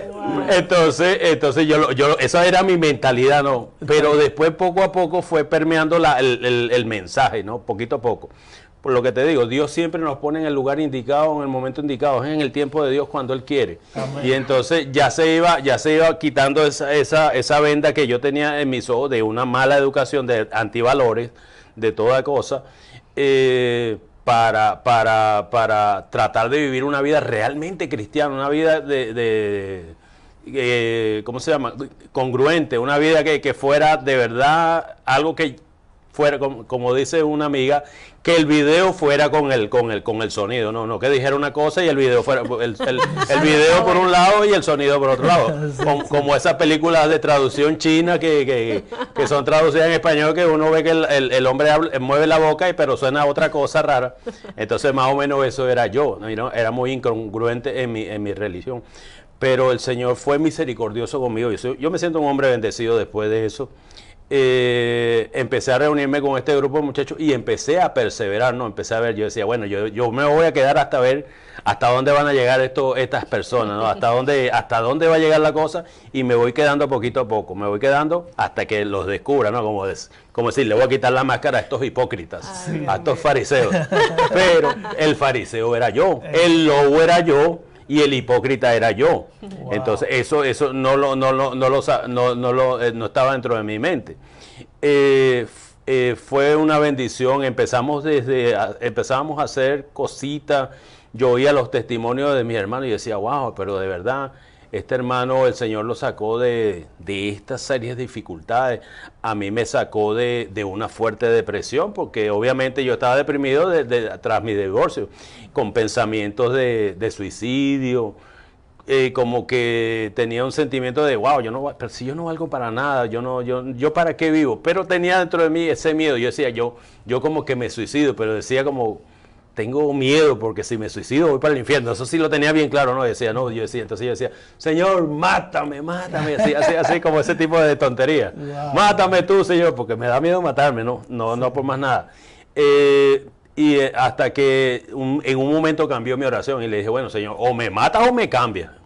Entonces, entonces yo, yo, esa era mi mentalidad, ¿no? Pero después, poco a poco, fue permeando la, el, el, el mensaje, ¿no? Poquito a poco por lo que te digo, Dios siempre nos pone en el lugar indicado, en el momento indicado, en el tiempo de Dios cuando Él quiere. Y entonces ya se iba, ya se iba quitando esa, esa, esa venda que yo tenía en mis ojos de una mala educación, de antivalores, de toda cosa, eh, para, para, tratar de vivir una vida realmente cristiana, una vida de, eh, ¿cómo se llama? congruente, una vida que, fuera de verdad algo que fuera, como, dice una amiga, que el video fuera con el, con el, con el sonido, no, no, que dijera una cosa y el video fuera, el, el, video por un lado y el sonido por otro lado. Como, esas películas de traducción china que, que, que, son traducidas en español, que uno ve que el, el hombre mueve la boca y pero suena otra cosa rara. Entonces más o menos eso era yo, era muy incongruente en mi, en mi religión. Pero el Señor fue misericordioso conmigo. Yo, yo me siento un hombre bendecido después de eso eh, empecé a reunirme con este grupo de muchachos y empecé a perseverar, ¿no? Empecé a ver, yo decía, bueno, yo, yo me voy a quedar hasta ver hasta dónde van a llegar esto, estas personas, ¿no? Hasta dónde, hasta dónde va a llegar la cosa y me voy quedando poquito a poco, me voy quedando hasta que los descubra, ¿no? Como, decir, le voy a quitar la máscara a estos hipócritas, a estos fariseos. Pero el fariseo era yo, eh. el lobo era yo, y el hipócrita era yo. Entonces, eso, eso no, lo, no, lo, no, eh, no, estaba dentro de mi mente. Eh, eh, fue una bendición, empezamos, desde, empezamos a hacer cositas, yo oía los testimonios de mis hermanos y decía, wow, pero de verdad, este hermano, el Señor lo sacó de, de estas serias dificultades. A mí me sacó de, una fuerte depresión, porque obviamente yo estaba deprimido tras mi divorcio, con pensamientos de, suicidio. Eh, como que tenía un sentimiento de wow, yo no, pero si yo no valgo para nada, yo no, yo, yo para qué vivo, pero tenía dentro de mí ese miedo, yo decía, yo, yo como que me suicido, pero decía como, tengo miedo porque si me suicido voy para el infierno. Eso sí lo tenía bien claro, ¿no? decía, no, yo decía, entonces yo decía, Señor, mátame, mátame, así, así, así como ese tipo de tontería. Mátame tú, Señor, porque me da miedo matarme, ¿no? No, no por más nada. Eh, y eh, hasta que en un momento cambió mi oración y le dije, bueno, Señor, o me matas o me cambia.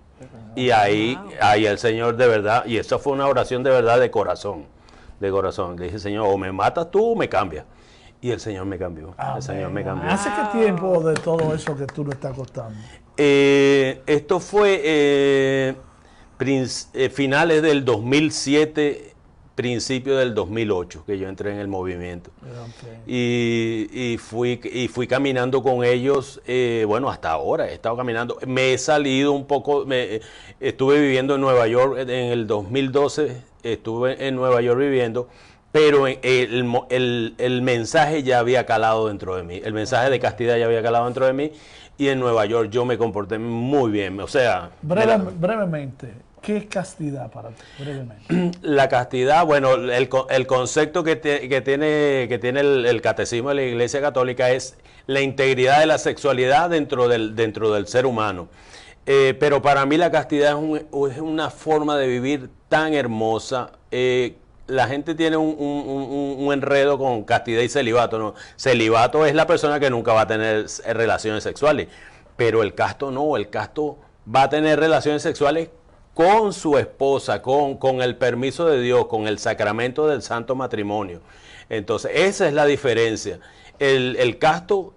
Y ahí, ahí el Señor de verdad, y eso fue una oración de verdad de corazón, de corazón. Le dije, Señor, o me matas tú o me cambias. Y el Señor me cambió. Señor me ¿Hace qué tiempo de todo eso que tú no estás contando? Eh, esto fue eh, eh, finales del 2007, principio del 2008, que yo entré en el movimiento. Y, fui, caminando con ellos, bueno, hasta ahora he estado caminando. Me he salido un poco, me, estuve viviendo en Nueva York en el 2012, estuve en Nueva York viviendo pero eh, el, mensaje ya había calado dentro de mí, el mensaje de castidad ya había calado dentro de mí y en Nueva York yo me comporté muy bien, o sea... Brevemente, ¿qué es castidad para ti? Brevemente. La castidad, bueno, el, concepto que, tiene, que tiene el, catecismo de la Iglesia Católica es la integridad de la sexualidad dentro del, dentro del ser humano. Eh, pero para mí la castidad es, una forma de vivir tan hermosa. Eh, la gente tiene un, enredo con castidad y celibato. ¿no? Celibato es la persona que nunca va a tener eh, relaciones sexuales, pero el casto no, el casto va a tener relaciones sexuales con su esposa, con, con el permiso de Dios, con el sacramento del santo matrimonio. Entonces, esa es la diferencia. El, el casto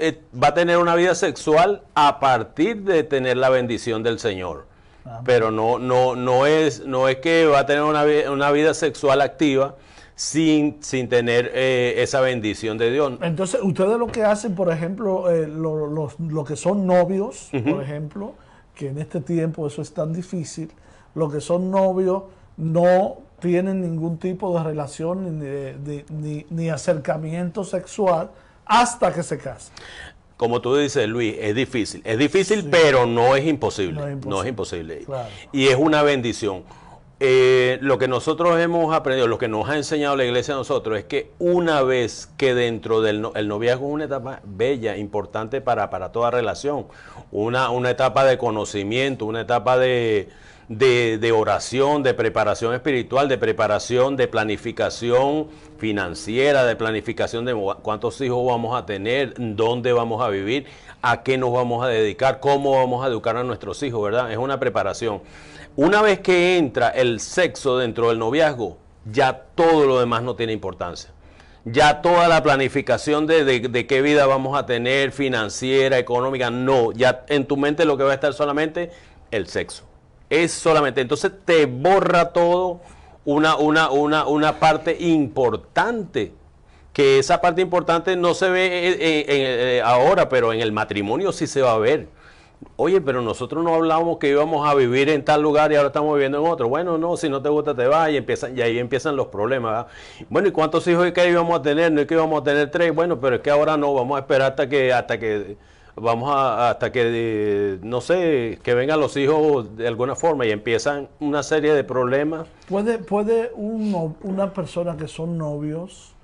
eh, va a tener una vida sexual a partir de tener la bendición del Señor pero no, no, no, es, no es que va a tener una, vida sexual activa sin, sin tener eh, esa bendición de Dios. Entonces, ustedes lo que hacen, por ejemplo, eh, lo, los, que son novios, por ejemplo, que en este tiempo eso es tan difícil, los que son novios no tienen ningún tipo de relación ni, acercamiento sexual hasta que se casen como tú dices, Luis, es difícil. Es difícil, pero no es imposible. No es imposible. Y es una bendición. Eh, lo que nosotros hemos aprendido, lo que nos ha enseñado la iglesia a nosotros, es que una vez que dentro del noviazgo es una etapa bella, importante para, toda relación, una, etapa de conocimiento, una etapa de, oración, de preparación espiritual, de preparación, de planificación financiera, de planificación de cuántos hijos vamos a tener, dónde vamos a vivir, a qué nos vamos a dedicar, cómo vamos a educar a nuestros hijos, ¿verdad? Es una preparación. Una vez que entra el sexo dentro del noviazgo, ya todo lo demás no tiene importancia ya toda la planificación de, qué vida vamos a tener, financiera, económica, no, ya en tu mente lo que va a estar solamente el sexo. Es solamente, entonces te borra todo una, una, una, una parte importante que esa parte importante no se ve eh, eh, eh, ahora, pero en el matrimonio sí se va a ver. Oye, pero nosotros no hablábamos que íbamos a vivir en tal lugar y ahora estamos viviendo en otro. Bueno, no, si no te gusta te vas y, empiezan, y ahí empiezan los problemas. Bueno, ¿y cuántos hijos es que íbamos a tener? No es que íbamos a tener tres. Bueno, pero es que ahora no, vamos a esperar hasta que, hasta que vamos a, hasta que, eh, no sé, que vengan los hijos de alguna forma y empiezan una serie de problemas. ¿Puede, puede uno, una persona que son novios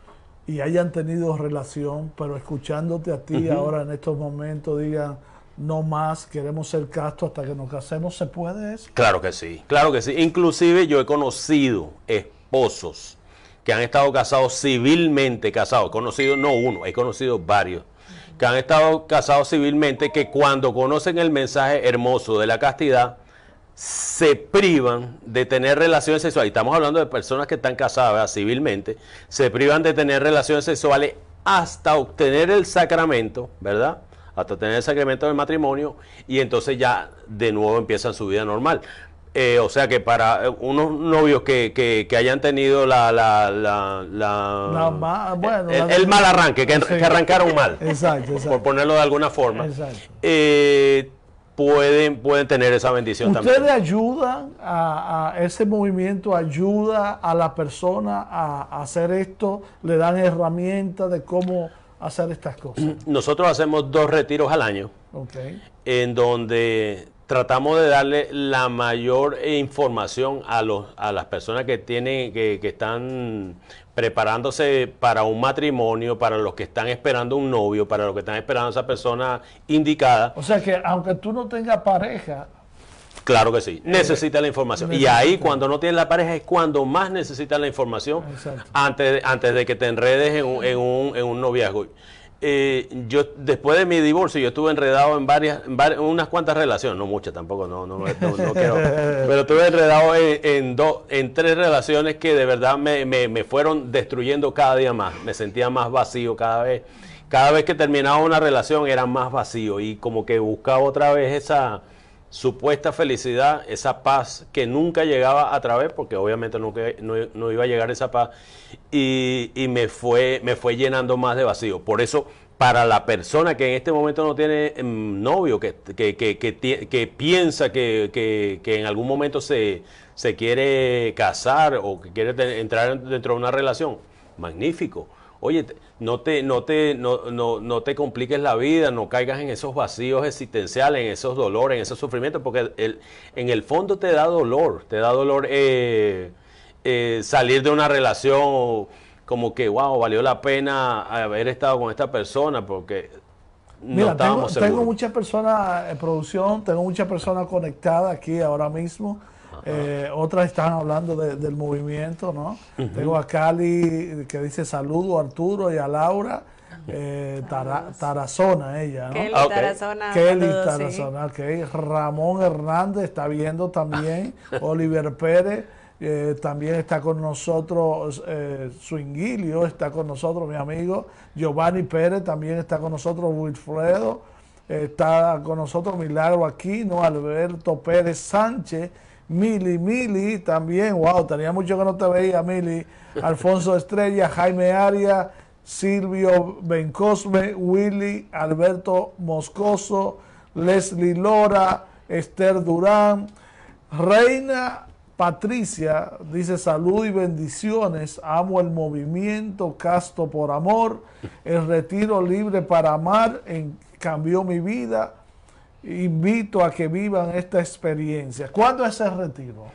y hayan tenido relación, pero escuchándote a ti ahora en estos momentos digan, no más, queremos ser castos hasta que nos casemos, ¿se puede eso? Claro que sí, claro que sí. Inclusive yo he conocido esposos que han estado casados civilmente, casados, he conocido no uno, he conocido varios que han estado casados civilmente, que cuando conocen el mensaje hermoso de la castidad, se privan de tener relaciones sexuales, estamos hablando de personas que están casadas civilmente, se privan de tener relaciones sexuales hasta obtener el sacramento, ¿verdad? Hasta tener el sacramento del matrimonio y entonces ya de nuevo empiezan su vida normal. Eh, o sea que para eh, unos novios que, que, hayan tenido la, el, mal arranque, que, arrancaron mal, por ponerlo de alguna forma, eh, pueden, pueden tener esa bendición también. ¿Ustedes ayudan a, ese movimiento, ayuda a la persona a, hacer esto? ¿Le dan herramientas de cómo hacer estas cosas? Nosotros hacemos dos retiros al año, en donde tratamos de darle la mayor información a, los, a las personas que, tienen, que, están preparándose para un matrimonio, para los que están esperando un novio, para los que están esperando a esa persona indicada. O sea que aunque tú no tengas pareja, Claro que sí, eh, necesita la información. Y ahí cuando no tienes la pareja es cuando más necesitas la información antes, antes de que te enredes en un, en un noviazgo eh, yo después de mi divorcio yo estuve enredado en varias, unas cuantas relaciones, no muchas tampoco, no, no, no, pero estuve enredado en, en, dos, en tres relaciones que de verdad me, me fueron destruyendo cada día más, me sentía más vacío cada vez, cada vez que terminaba una relación era más vacío y como que buscaba otra vez esa, supuesta felicidad, esa paz que nunca llegaba a través, porque obviamente nunca, no, iba a llegar esa paz, y, y, me, fue, me fue llenando más de vacío. Por eso, para la persona que en este momento no tiene mm, novio, que, que, que, piensa que, en algún momento se, se, quiere casar o que quiere entrar dentro de una relación, magnífico. Oye, no te, no te, no, no, te compliques la vida, no caigas en esos vacíos existenciales, en esos dolores, en esos sufrimientos, porque el, en el fondo te da dolor, te da dolor eh, eh, salir de una relación como que, wow, valió la pena haber estado con esta persona, porque no tengo, Tengo muchas personas en producción, tengo muchas personas conectadas aquí ahora mismo. Eh, otras están hablando del movimiento, ¿no? Tengo a Cali que dice saludo a Arturo y a Laura. Eh, Tarazona, ella, ¿no? Kelly Tarazona. Kelly Tarazona, Ramón Hernández está viendo también. Oliver Pérez. Eh, también está con nosotros eh, está con nosotros mi amigo Giovanni Pérez, también está con nosotros Wilfredo, está con nosotros Milagro Aquino, Alberto Pérez Sánchez, Mili, Mili también, wow, tenía mucho que no te veía, Mili. Alfonso Estrella, Jaime Aria, Silvio Bencosme, Willy, Alberto Moscoso, Leslie Lora, Esther Durán, Reina Patricia, dice salud y bendiciones, amo el movimiento, casto por amor, el retiro libre para amar, en, cambió mi vida, invito a que vivan esta experiencia. ¿Cuándo es el retiro?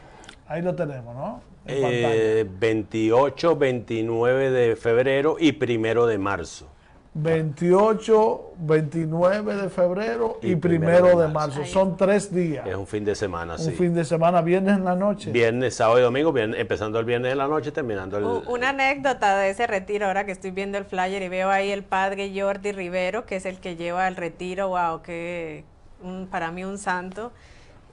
Ahí lo tenemos, ¿no? 28, 29 eh, de febrero y primero de marzo. 28, 29 de febrero y, primero, de marzo. Son tres días. Es un fin de semana, sí. Un fin de semana, viernes en la noche. Viernes, sábado y domingo, empezando el viernes en la noche, terminando el... Una anécdota de ese retiro, ahora que estoy viendo el flyer y veo ahí el padre Jordi Rivero, que es el que lleva el retiro, wow, qué, para mí un santo.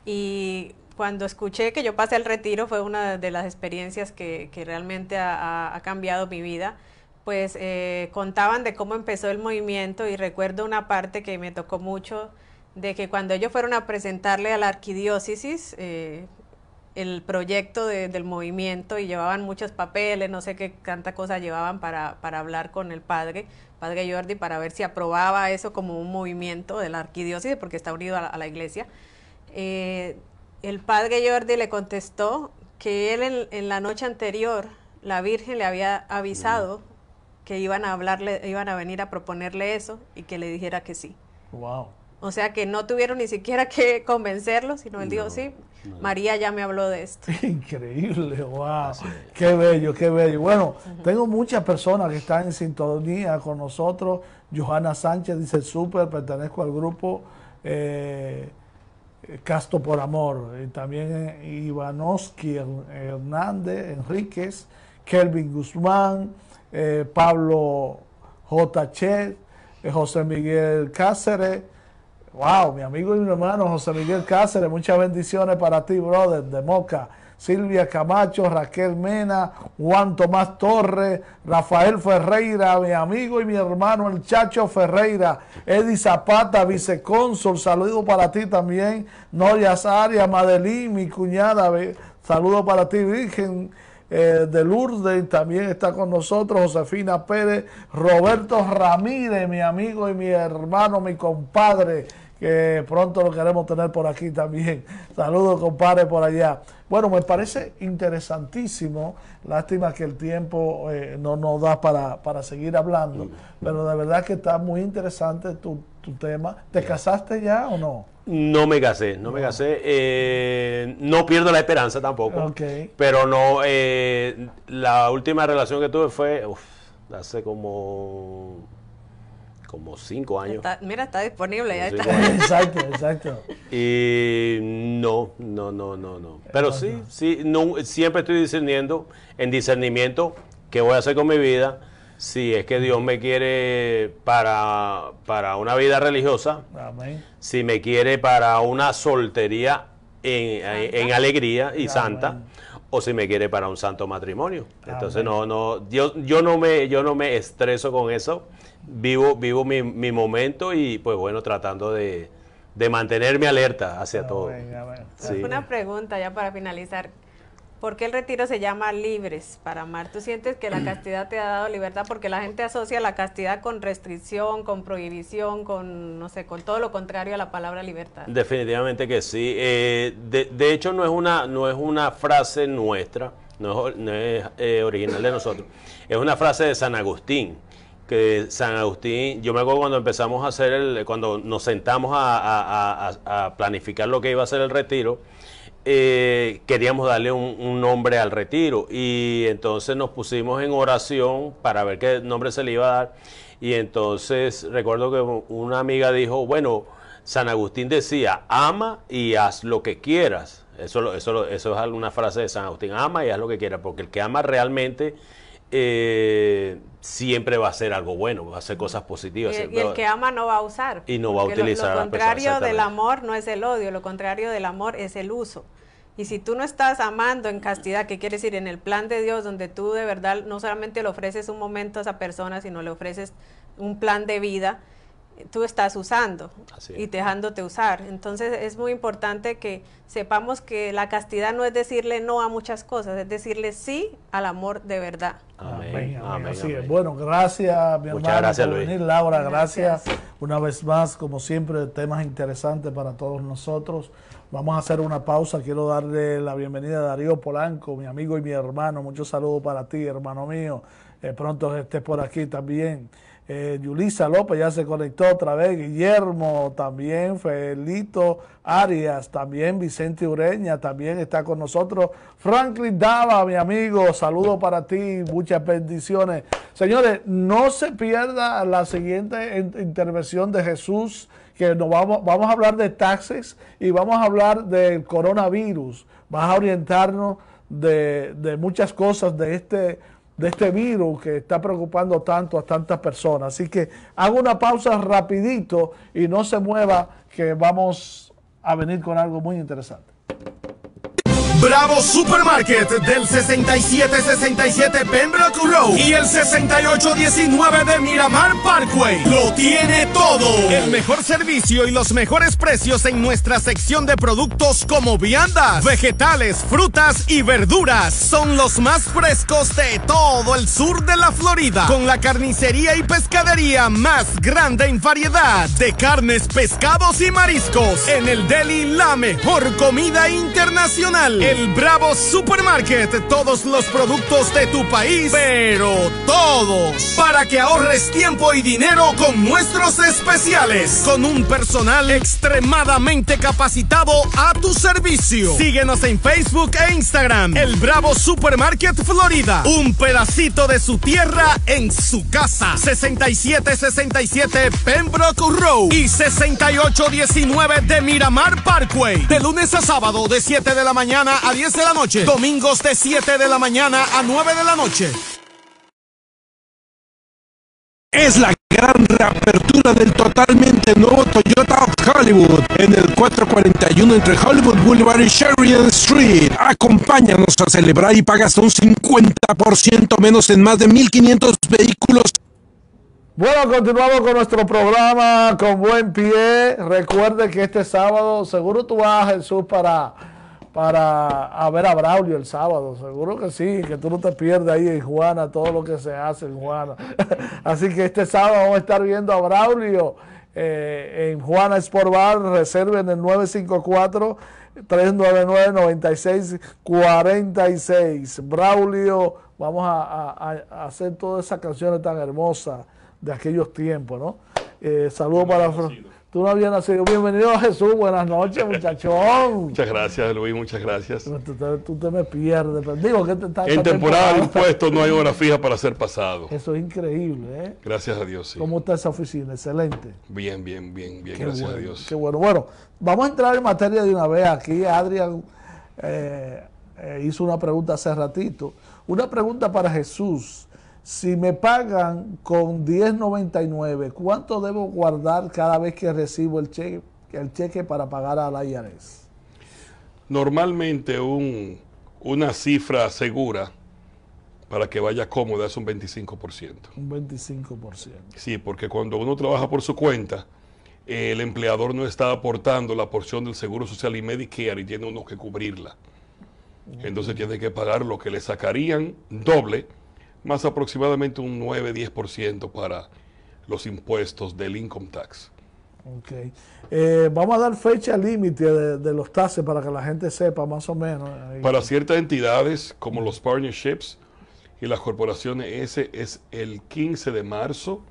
Y cuando escuché que yo pasé el retiro fue una de las experiencias que, realmente ha, cambiado mi vida. Pues eh, contaban de cómo empezó el movimiento y recuerdo una parte que me tocó mucho de que cuando ellos fueron a presentarle a la arquidiócesis, eh, el proyecto del movimiento y llevaban muchos papeles, no sé qué tanta cosa llevaban para, para hablar con el padre, padre Jordi, para ver si aprobaba eso como un movimiento de la arquidiócesis, porque está unido a la, iglesia. Eh, el padre Jordi le contestó que él en, la noche anterior, la Virgen le había avisado mm. que iban a hablarle, iban a venir a proponerle eso y que le dijera que sí. Wow. O sea que no tuvieron ni siquiera que convencerlo, sino él dijo, sí, María ya me habló de esto. Increíble, wow. Qué bello, qué bello. Bueno, tengo muchas personas que están en sintonía con nosotros. Johanna Sánchez dice, súper, pertenezco al grupo eh, eh, Casto por Amor. Y también eh, Ivanovsky Hernández, Enríquez, Kelvin Guzmán, Pablo J. José Miguel Cáceres. Wow, mi amigo y mi hermano José Miguel Cáceres, muchas bendiciones para ti, brother, de Moca. Silvia Camacho, Raquel Mena, Juan Tomás Torres, Rafael Ferreira, mi amigo y mi hermano el Chacho Ferreira, Eddie Zapata, vicecónsul, saludo para ti también, Noria Zaria, Madeline, mi cuñada, saludo para ti, Virgen. Eh, de Lourdes, también está con nosotros Josefina Pérez, Roberto Ramírez, mi amigo y mi hermano, mi compadre, que pronto lo queremos tener por aquí también. Saludos, compadre, por allá. Bueno, me parece interesantísimo. Lástima que el tiempo eh, no nos da para, seguir hablando, pero de verdad que está muy interesante tu, tu, tema. ¿Te casaste ya o no? No me casé, no me ah. casé. Eh, no pierdo la esperanza tampoco. Pero no, eh, la última relación que tuve fue hace como como cinco años. mira, está disponible ya. Exacto, exacto. Y no, no, no, no, no. Pero sí, sí, siempre estoy discerniendo en discernimiento qué voy a hacer con mi vida. Si es que Dios me quiere para, para una vida religiosa, si me quiere para una soltería en, alegría y santa, o si me quiere para un santo matrimonio. Entonces no, no, yo, yo no me, yo no me estreso con eso vivo, vivo mi, momento y pues bueno, tratando de, de mantenerme alerta hacia ah, todo. Una pregunta ya para finalizar. ¿Por qué el retiro se llama libres para amar? ¿Tú sientes que la castidad te ha dado libertad? Porque la gente asocia la castidad con restricción, con prohibición, con, no sé, con todo lo contrario a la palabra libertad. Definitivamente que sí. Eh, de, hecho, no es, una, no es una frase nuestra, no es, eh, original de nosotros. Es una frase de San Agustín que San Agustín, yo me acuerdo cuando empezamos a hacer el, cuando nos sentamos a, planificar lo que iba a ser el retiro, eh, queríamos darle un, nombre al retiro y entonces nos pusimos en oración para ver qué nombre se le iba a dar y entonces recuerdo que una amiga dijo, bueno, San Agustín decía, ama y haz lo que quieras. Eso, eso, eso es una frase de San Agustín, ama y haz lo que quieras, porque el que ama realmente eh, siempre va a ser algo bueno, va a ser cosas positivas. Y, el que ama no va a usar. Y no va a utilizar. Lo, contrario del amor no es el odio, lo contrario del amor es el uso. Y si tú no estás amando en castidad, ¿qué quiere decir? En el plan de Dios, donde tú de verdad no solamente le ofreces un momento a esa persona, sino le ofreces un plan de vida, tú estás usando y dejándote usar. Entonces es muy importante que sepamos que la castidad no es decirle no a muchas cosas, es decirle sí al amor de verdad. Amén. Bueno, gracias, mi Muchas gracias, Laura, gracias. Una vez más, como siempre, temas interesantes para todos nosotros. Vamos a hacer una pausa. Quiero darle la bienvenida a Darío Polanco, mi amigo y mi hermano. Muchos saludos para ti, hermano mío. Eh, pronto estés por aquí también. Eh, Yulisa López ya se conectó otra vez, Guillermo también, Felito Arias, también Vicente Ureña también está con nosotros. Franklin Dava, mi amigo, saludo para ti, muchas bendiciones. Señores, no se pierda la siguiente intervención de Jesús, que nos vamos, vamos a hablar de taxes y vamos a hablar del coronavirus. Vas a orientarnos de, de muchas cosas de este de este virus que está preocupando tanto a tantas personas. Así que hago una pausa rapidito y no se mueva que vamos a venir con algo muy interesante. Bravo Supermarket del 6767 Pembroke Road y el 6819 de Miramar Parkway. Lo tiene todo. El mejor servicio y los mejores precios en nuestra sección de productos como viandas, vegetales, frutas y verduras. Son los más frescos de todo el sur de la Florida. Con la carnicería y pescadería más grande en variedad de carnes, pescados y mariscos. En el deli la mejor comida internacional. El Bravo Supermarket. Todos los productos de tu país, pero todos. Para que ahorres tiempo y dinero con nuestros especiales. Con un personal extremadamente capacitado a tu servicio. Síguenos en Facebook e Instagram. El Bravo Supermarket Florida. Un pedacito de su tierra en su casa. 6767 Pembroke Road y 6819 de Miramar Parkway. De lunes a sábado de 7 de la mañana a 10 de la noche. Domingos de 7 de la mañana a 9 de la noche. Es la gran reapertura del totalmente nuevo Toyota of Hollywood en el 441 entre Hollywood Boulevard y Sheridan Street. Acompáñanos a celebrar y pagas un 50% menos en más de 1500 vehículos. Bueno, continuamos con nuestro programa con buen pie. Recuerde que este sábado seguro tú vas, Jesús, para para ver a Braulio el sábado, seguro que sí, que tú no te pierdas ahí en Juana todo lo que se hace en Juana. Así que este sábado vamos a estar viendo a Braulio eh, en Juana Sport Bar, reserven el 954 399 9646. Braulio, vamos a, hacer todas esas canciones tan hermosas de aquellos tiempos, ¿no? Eh, saludos para... Tú no habías nacido. Bienvenido a Jesús. Buenas noches, muchachón. muchas gracias, Luis. Muchas gracias. Tú te, me pierdes. digo te En temporada de impuestos no hay hora fija para ser pasado. Eso es increíble, ¿eh? Gracias a Dios, ¿Cómo está esa oficina? Excelente. Bien, bien, bien, bien. gracias a Dios. Qué bueno. Bueno, vamos a entrar en materia de una vez. Aquí Adrián eh, eh, hizo una pregunta hace ratito. Una pregunta para Jesús si me pagan con 10.99, ¿cuánto debo guardar cada vez que recibo el cheque, para pagar a la IRS? Normalmente una cifra segura para que vaya cómoda es un 25%. Un 25%. Sí, porque cuando uno trabaja por su cuenta, el empleador no está aportando la porción del Seguro Social y Medicare y tiene uno que cubrirla. Entonces mm. tiene que pagar lo que le sacarían doble más aproximadamente un 9-10% para los impuestos del income tax. Ok. Eh, vamos a dar fecha límite de, los tases para que la gente sepa más o menos. Eh, para ciertas entidades como los partnerships y las corporaciones, ese es el 15 de marzo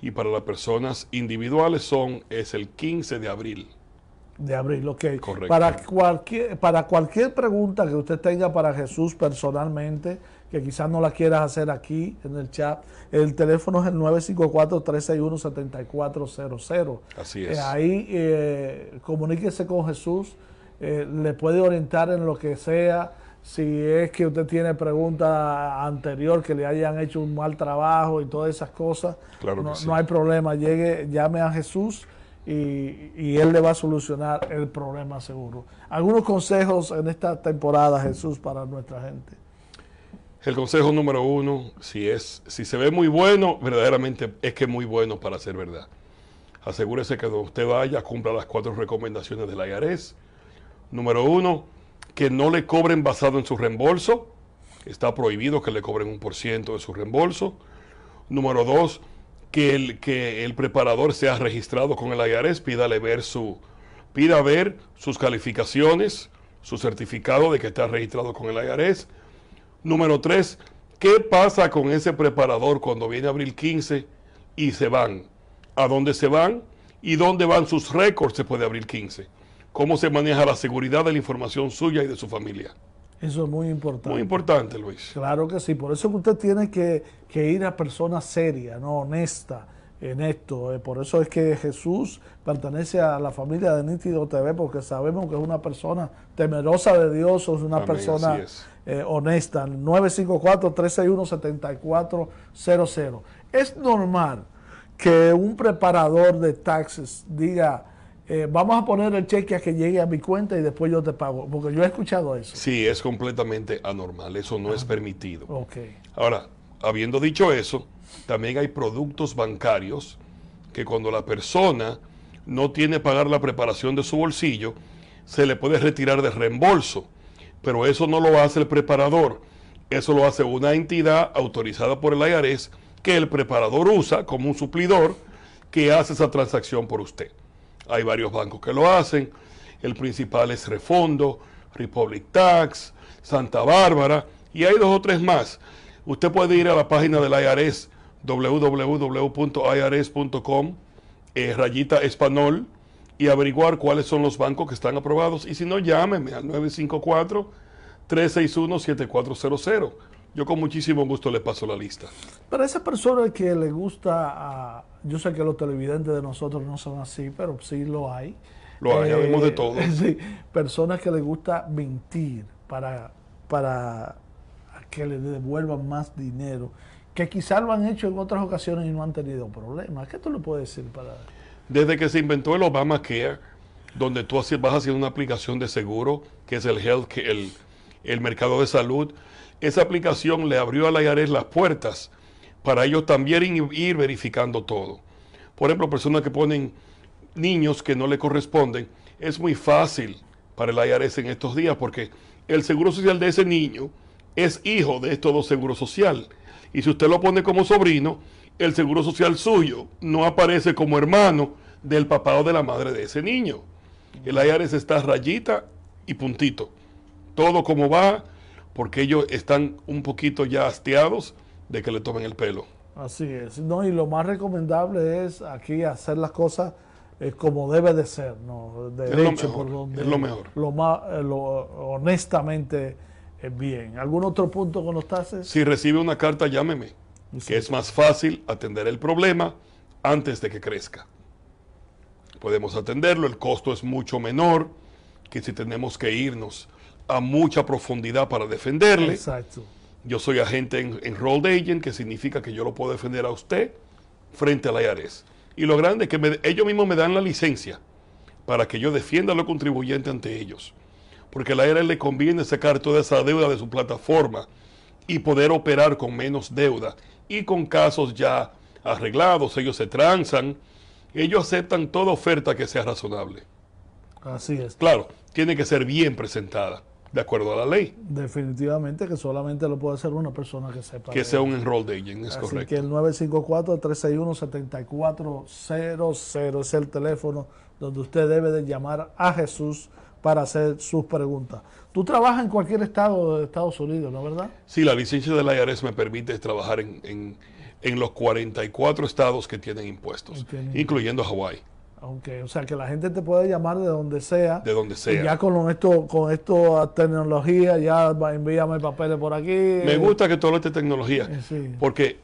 y para las personas individuales son es el 15 de abril. De abril, ok. Correcto. Para cualquier, para cualquier pregunta que usted tenga para Jesús personalmente, que quizás no la quieras hacer aquí en el chat. El teléfono es el 954-361-7400. Así eh, es. ahí eh, comuníquese con Jesús, eh, le puede orientar en lo que sea. Si es que usted tiene pregunta anterior que le hayan hecho un mal trabajo y todas esas cosas, no, hay problema. Llegue, llame a Jesús y Él le va a solucionar el problema seguro. Algunos consejos en esta temporada, Jesús, para nuestra gente. El consejo número uno, si, es, si se ve muy bueno, verdaderamente es que es muy bueno para ser verdad. Asegúrese que donde usted vaya cumpla las cuatro recomendaciones del la IARES. Número uno, que no le cobren basado en su reembolso. Está prohibido que le cobren un por ciento de su reembolso. Número dos, que el, que el preparador sea registrado con el IARES, pídale ver su, pida ver sus calificaciones, su certificado de que está registrado con el IARES Número tres, ¿qué pasa con ese preparador cuando viene abril 15 y se van? ¿A dónde se van? ¿Y dónde van sus récords después de abril 15? ¿Cómo se maneja la seguridad de la información suya y de su familia? Eso es muy importante. Muy importante, Luis. Claro que sí. Por eso que usted tiene que, ir a personas serias, ¿no? honestas en esto. Eh. Por eso es que Jesús pertenece a la familia de Nítido TV, porque sabemos que es una persona temerosa de Dios, es una persona es. Eh, honesta, 954-361-7400. Es normal que un preparador de taxes diga, eh, vamos a poner el cheque a que llegue a mi cuenta y después yo te pago, porque yo he escuchado eso. Sí, es completamente anormal, eso no es ah, permitido. Ahora, habiendo dicho eso, también hay productos bancarios que cuando la persona no tiene pagar la preparación de su bolsillo, se le puede retirar de reembolso. Pero eso no lo hace el preparador. Eso lo hace una entidad autorizada por el IRS que el preparador usa como un suplidor que hace esa transacción por usted. Hay varios bancos que lo hacen. El principal es Refondo, Republic Tax, Santa Bárbara y hay dos o tres más. Usted puede ir a la página del IRS www.irs.com eh, rayita español y averiguar cuáles son los bancos que están aprobados. Y si no, llámeme al 954-361-7400. Yo con muchísimo gusto le paso la lista. Para esa persona que le gusta, a, ah, yo sé que los televidentes de nosotros no son así, pero sí lo hay. Lo hay, eh, de todo. personas que les gusta mentir para, para que le devuelvan más dinero, que quizás lo han hecho en otras ocasiones y no han tenido problemas. ¿Qué tú le puedes decir para desde que se inventó el Obamacare, donde tú vas haciendo una aplicación de seguro, que es el health, el, mercado de salud, esa aplicación le abrió a la IARES las puertas para ellos también ir verificando todo. Por ejemplo, personas que ponen niños que no le corresponden, es muy fácil para el IARES en estos días porque el seguro social de ese niño es hijo de estos dos seguros social. Y si usted lo pone como sobrino, el seguro social suyo no aparece como hermano del papá o de la madre de ese niño. El IARES está rayita y puntito. Todo como va, porque ellos están un poquito ya hastiados de que le tomen el pelo. Así es. No, y lo más recomendable es aquí hacer las cosas eh, como debe de ser, ¿no? Derecho, por donde. Es lo mejor. Lo más, eh, honestamente eh, bien. ¿Algún otro punto que estás? Si recibe una carta, llámeme que es más fácil atender el problema antes de que crezca. Podemos atenderlo, el costo es mucho menor que si tenemos que irnos a mucha profundidad para defenderle. Yo soy agente en, Agent, que significa que yo lo puedo defender a usted frente a la IARES. Y lo grande es que ellos mismos me dan la licencia para que yo defienda a los contribuyentes ante ellos. Porque a la IARES le conviene sacar toda esa deuda de su plataforma y poder operar con menos deuda y con casos ya arreglados, ellos se transan, ellos aceptan toda oferta que sea razonable. Así es. Claro, tiene que ser bien presentada, de acuerdo a la ley. Definitivamente que solamente lo puede hacer una persona que sepa. Que sea un enroll de agent, es Así que el 954-361-7400 es el teléfono donde usted debe de llamar a Jesús para hacer sus preguntas. Tú trabajas en cualquier estado de Estados Unidos, ¿no es verdad? Sí, la licencia de la IRS me permite trabajar en, en, en los 44 estados que tienen impuestos, incluyendo Hawái. Aunque, o sea que la gente te puede llamar de donde sea. De donde sea. ya con esto, con esto tecnología, ya envíame papeles por aquí. Me gusta que todo este tecnología. Eh, porque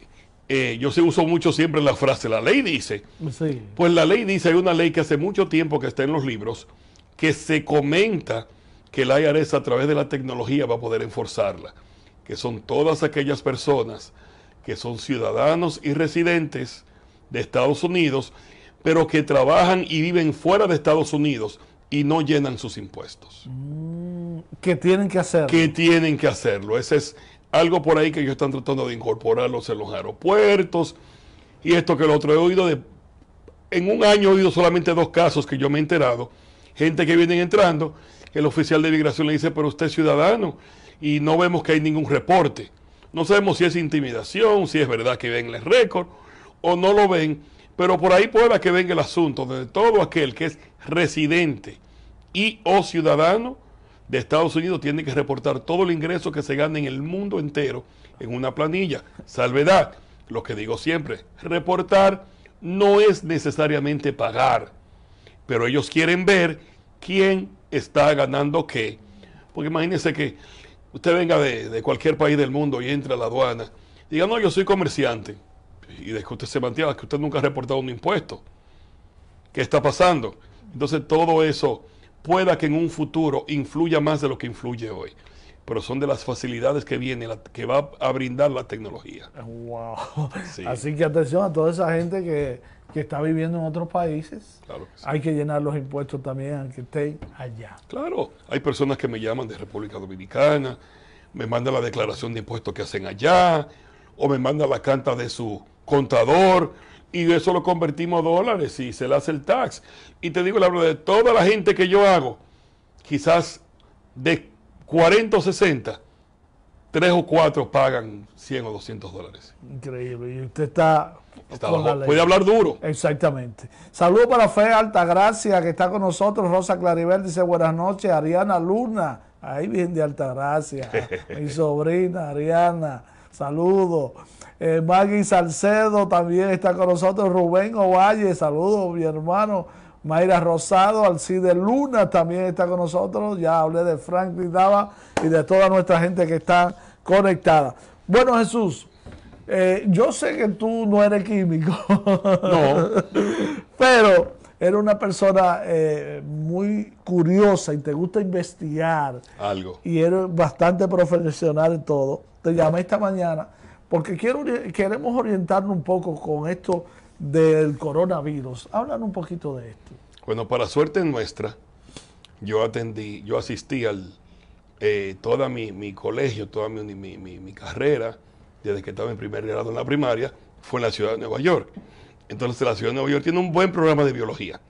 eh, yo se uso mucho siempre la frase, la ley dice. Sí. Pues la ley dice, hay una ley que hace mucho tiempo que está en los libros, que se comenta que el IRS a través de la tecnología va a poder enforzarla, que son todas aquellas personas que son ciudadanos y residentes de Estados Unidos, pero que trabajan y viven fuera de Estados Unidos y no llenan sus impuestos. Mm, ¿Qué tienen que hacer Que tienen que hacerlo. Ese es algo por ahí que ellos están tratando de incorporarlos en los aeropuertos y esto que lo otro he oído de... En un año he oído solamente dos casos que yo me he enterado, gente que vienen entrando el oficial de migración le dice, pero usted es ciudadano y no vemos que hay ningún reporte. No sabemos si es intimidación, si es verdad que ven el récord o no lo ven, pero por ahí pueda que venga el asunto de todo aquel que es residente y o ciudadano de Estados Unidos tiene que reportar todo el ingreso que se gana en el mundo entero en una planilla. Salvedad, lo que digo siempre, reportar no es necesariamente pagar, pero ellos quieren ver quién está ganando qué. Porque imagínese que usted venga de, cualquier país del mundo y entre a la aduana, diga, no, yo soy comerciante, y de usted se mantiene, que usted nunca ha reportado un impuesto. ¿Qué está pasando? Entonces todo eso pueda que en un futuro influya más de lo que influye hoy. Pero son de las facilidades que viene, la, que va a brindar la tecnología. Wow. Así que atención a toda esa gente que que está viviendo en otros países. Hay que llenar los impuestos también que esté allá. Claro, hay personas que me llaman de República Dominicana, me mandan la declaración de impuestos que hacen allá, o me mandan la canta de su contador, y eso lo convertimos a dólares y se le hace el tax. Y te digo la verdad, de toda la gente que yo hago, quizás de 40 o 60, tres o cuatro pagan 100 o 200 dólares. Increíble. Y usted está Puede hablar duro. Exactamente. Saludos para Fe Altagracia, que está con nosotros. Rosa Claribel dice buenas noches. Ariana Luna, ahí viene de Altagracia. mi sobrina Ariana, saludos. Eh, Maggie Salcedo también está con nosotros. Rubén Ovalle, saludos, mi hermano. Mayra Rosado, Alcide Luna también está con nosotros. Ya hablé de Franklin Dava y de toda nuestra gente que está conectada. Bueno, Jesús, eh, yo sé que tú no eres químico. No. pero era una persona eh, muy curiosa y te gusta investigar. Algo. Y eres bastante profesional en todo. Te llamé esta mañana porque queremos orientarnos un poco con esto del coronavirus. Háblanos un poquito de esto. Bueno, para suerte nuestra, yo atendí, yo asistí al eh, toda mi, colegio, toda mi, mi, mi carrera desde que estaba en primer grado en la primaria, fue en la ciudad de Nueva York. Entonces la ciudad de Nueva York tiene un buen programa de biología.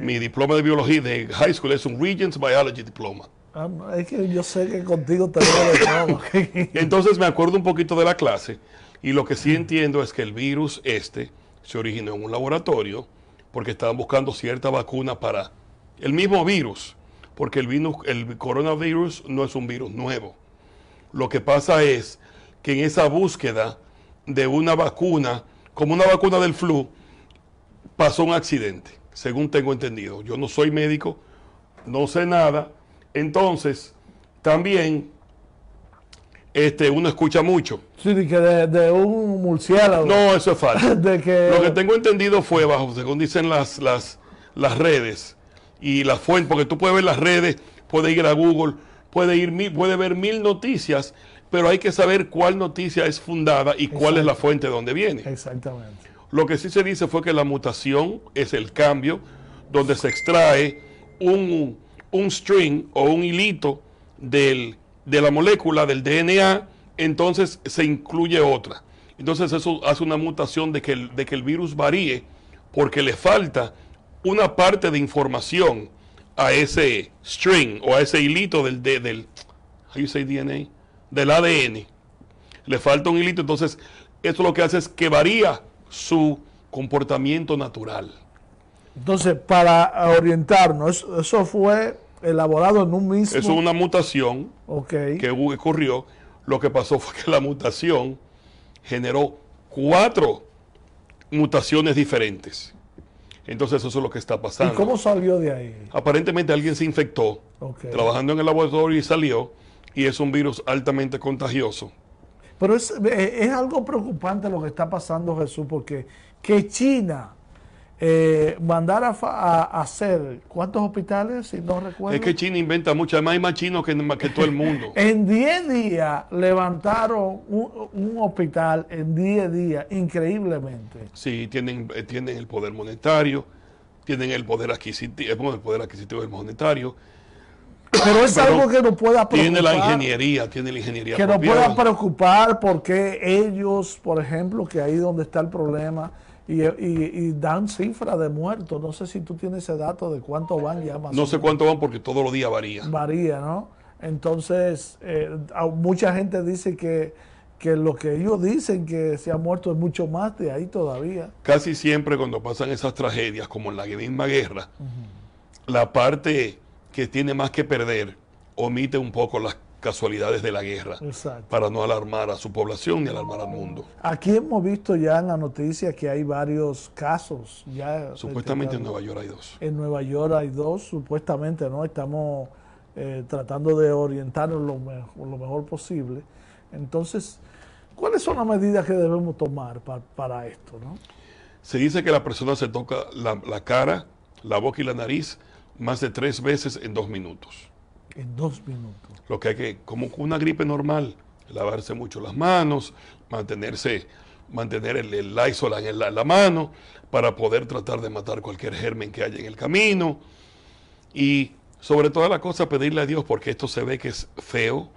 Mi diploma de biología de high school es un Regents Biology Diploma. Ah, es que yo sé que contigo también. lo Entonces me acuerdo un poquito de la clase y lo que sí entiendo es que el virus este se originó en un laboratorio porque estaban buscando cierta vacuna para el mismo virus, porque el, virus, el coronavirus no es un virus nuevo. Lo que pasa es en esa búsqueda de una vacuna, como una vacuna del flu, pasó un accidente, según tengo entendido. Yo no soy médico, no sé nada. Entonces, también este, uno escucha mucho. Sí, de que de, un murciélago. No, eso es falso. Lo que tengo entendido fue, bajo, según dicen las, las, las redes y las fuentes, porque tú puedes ver las redes, puedes ir a Google, puedes, ir, puedes ver mil noticias pero hay que saber cuál noticia es fundada y cuál es la fuente de donde viene. Exactamente. Lo que sí se dice fue que la mutación es el cambio donde se extrae un, string o un hilito de la molécula del DNA, entonces se incluye otra. Entonces eso hace una mutación de que el, de que el virus varíe porque le falta una parte de información a ese string o a ese hilito del, del, del DNA? del ADN. Le falta un hilito, entonces eso lo que hace es que varía su comportamiento natural. Entonces, para orientarnos, eso fue elaborado en un mismo... Eso es una mutación que ocurrió. Lo que pasó fue que la mutación generó cuatro mutaciones diferentes. Entonces eso es lo que está pasando. ¿Y cómo salió de ahí? Aparentemente alguien se infectó trabajando en el laboratorio y salió y es un virus altamente contagioso. Pero eh, es, algo preocupante lo que está pasando, Jesús, porque que China eh, mandara a, hacer cuántos hospitales, si no recuerdo. Es que China inventa mucho, además hay más chinos que, todo el mundo. en 10 días levantaron un, hospital, en 10 días, increíblemente. Sí, tienen, eh, tienen el poder monetario, tienen el poder adquisitivo, el poder adquisitivo del monetario Pero es algo que no pueda preocupar. Tiene la ingeniería, tiene la ingeniería. Que no pueda preocupar porque ellos, por ejemplo, que ahí donde está el problema, y, dan cifras de muertos. No sé si tú tienes ese dato de cuánto van ya más. No sé cuánto van porque todos los días varía. Varía, ¿no? Entonces, eh, mucha gente dice que, lo que ellos dicen que se ha muerto es mucho más de ahí todavía. Casi siempre cuando pasan esas tragedias, como en la misma guerra, la parte que tiene más que perder omite un poco las casualidades de la guerra para no alarmar a su población ni alarmar al mundo. Aquí hemos visto ya en la noticia que hay varios casos. ya Supuestamente en Nueva York hay dos. En Nueva York hay dos, supuestamente, ¿no? Estamos eh, tratando de orientarnos lo, lo mejor posible. Entonces, ¿cuáles son las medidas que debemos tomar para esto? ¿no? Se dice que la persona se toca la, la cara, la boca y la nariz más de tres veces en dos minutos. En dos minutos. Lo que hay que, como una gripe normal, lavarse mucho las manos, mantenerse, mantener el, el en la, mano para poder tratar de matar cualquier germen que haya en el camino. Y sobre toda la cosa, pedirle a Dios, porque esto se ve que es feo,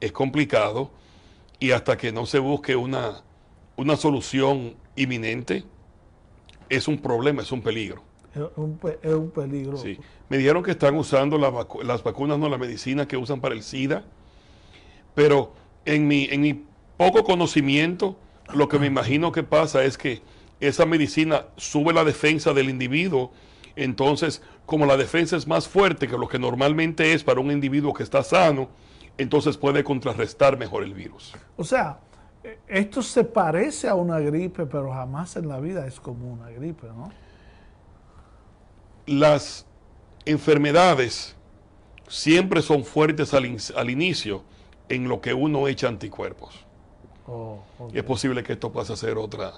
es complicado, y hasta que no se busque una, una solución inminente, es un problema, es un peligro. Es un, peligro. Sí. Me dijeron que están usando las vacunas, no la medicina que usan para el SIDA, pero en mi, en mi poco conocimiento, lo que me imagino que pasa es que esa medicina sube la defensa del individuo. Entonces, como la defensa es más fuerte que lo que normalmente es para un individuo que está sano, entonces puede contrarrestar mejor el virus. O sea, esto se parece a una gripe, pero jamás en la vida es como una gripe, ¿no? las enfermedades siempre son fuertes al, inicio en lo que uno echa anticuerpos. Oh, y es posible que esto pase a ser otra,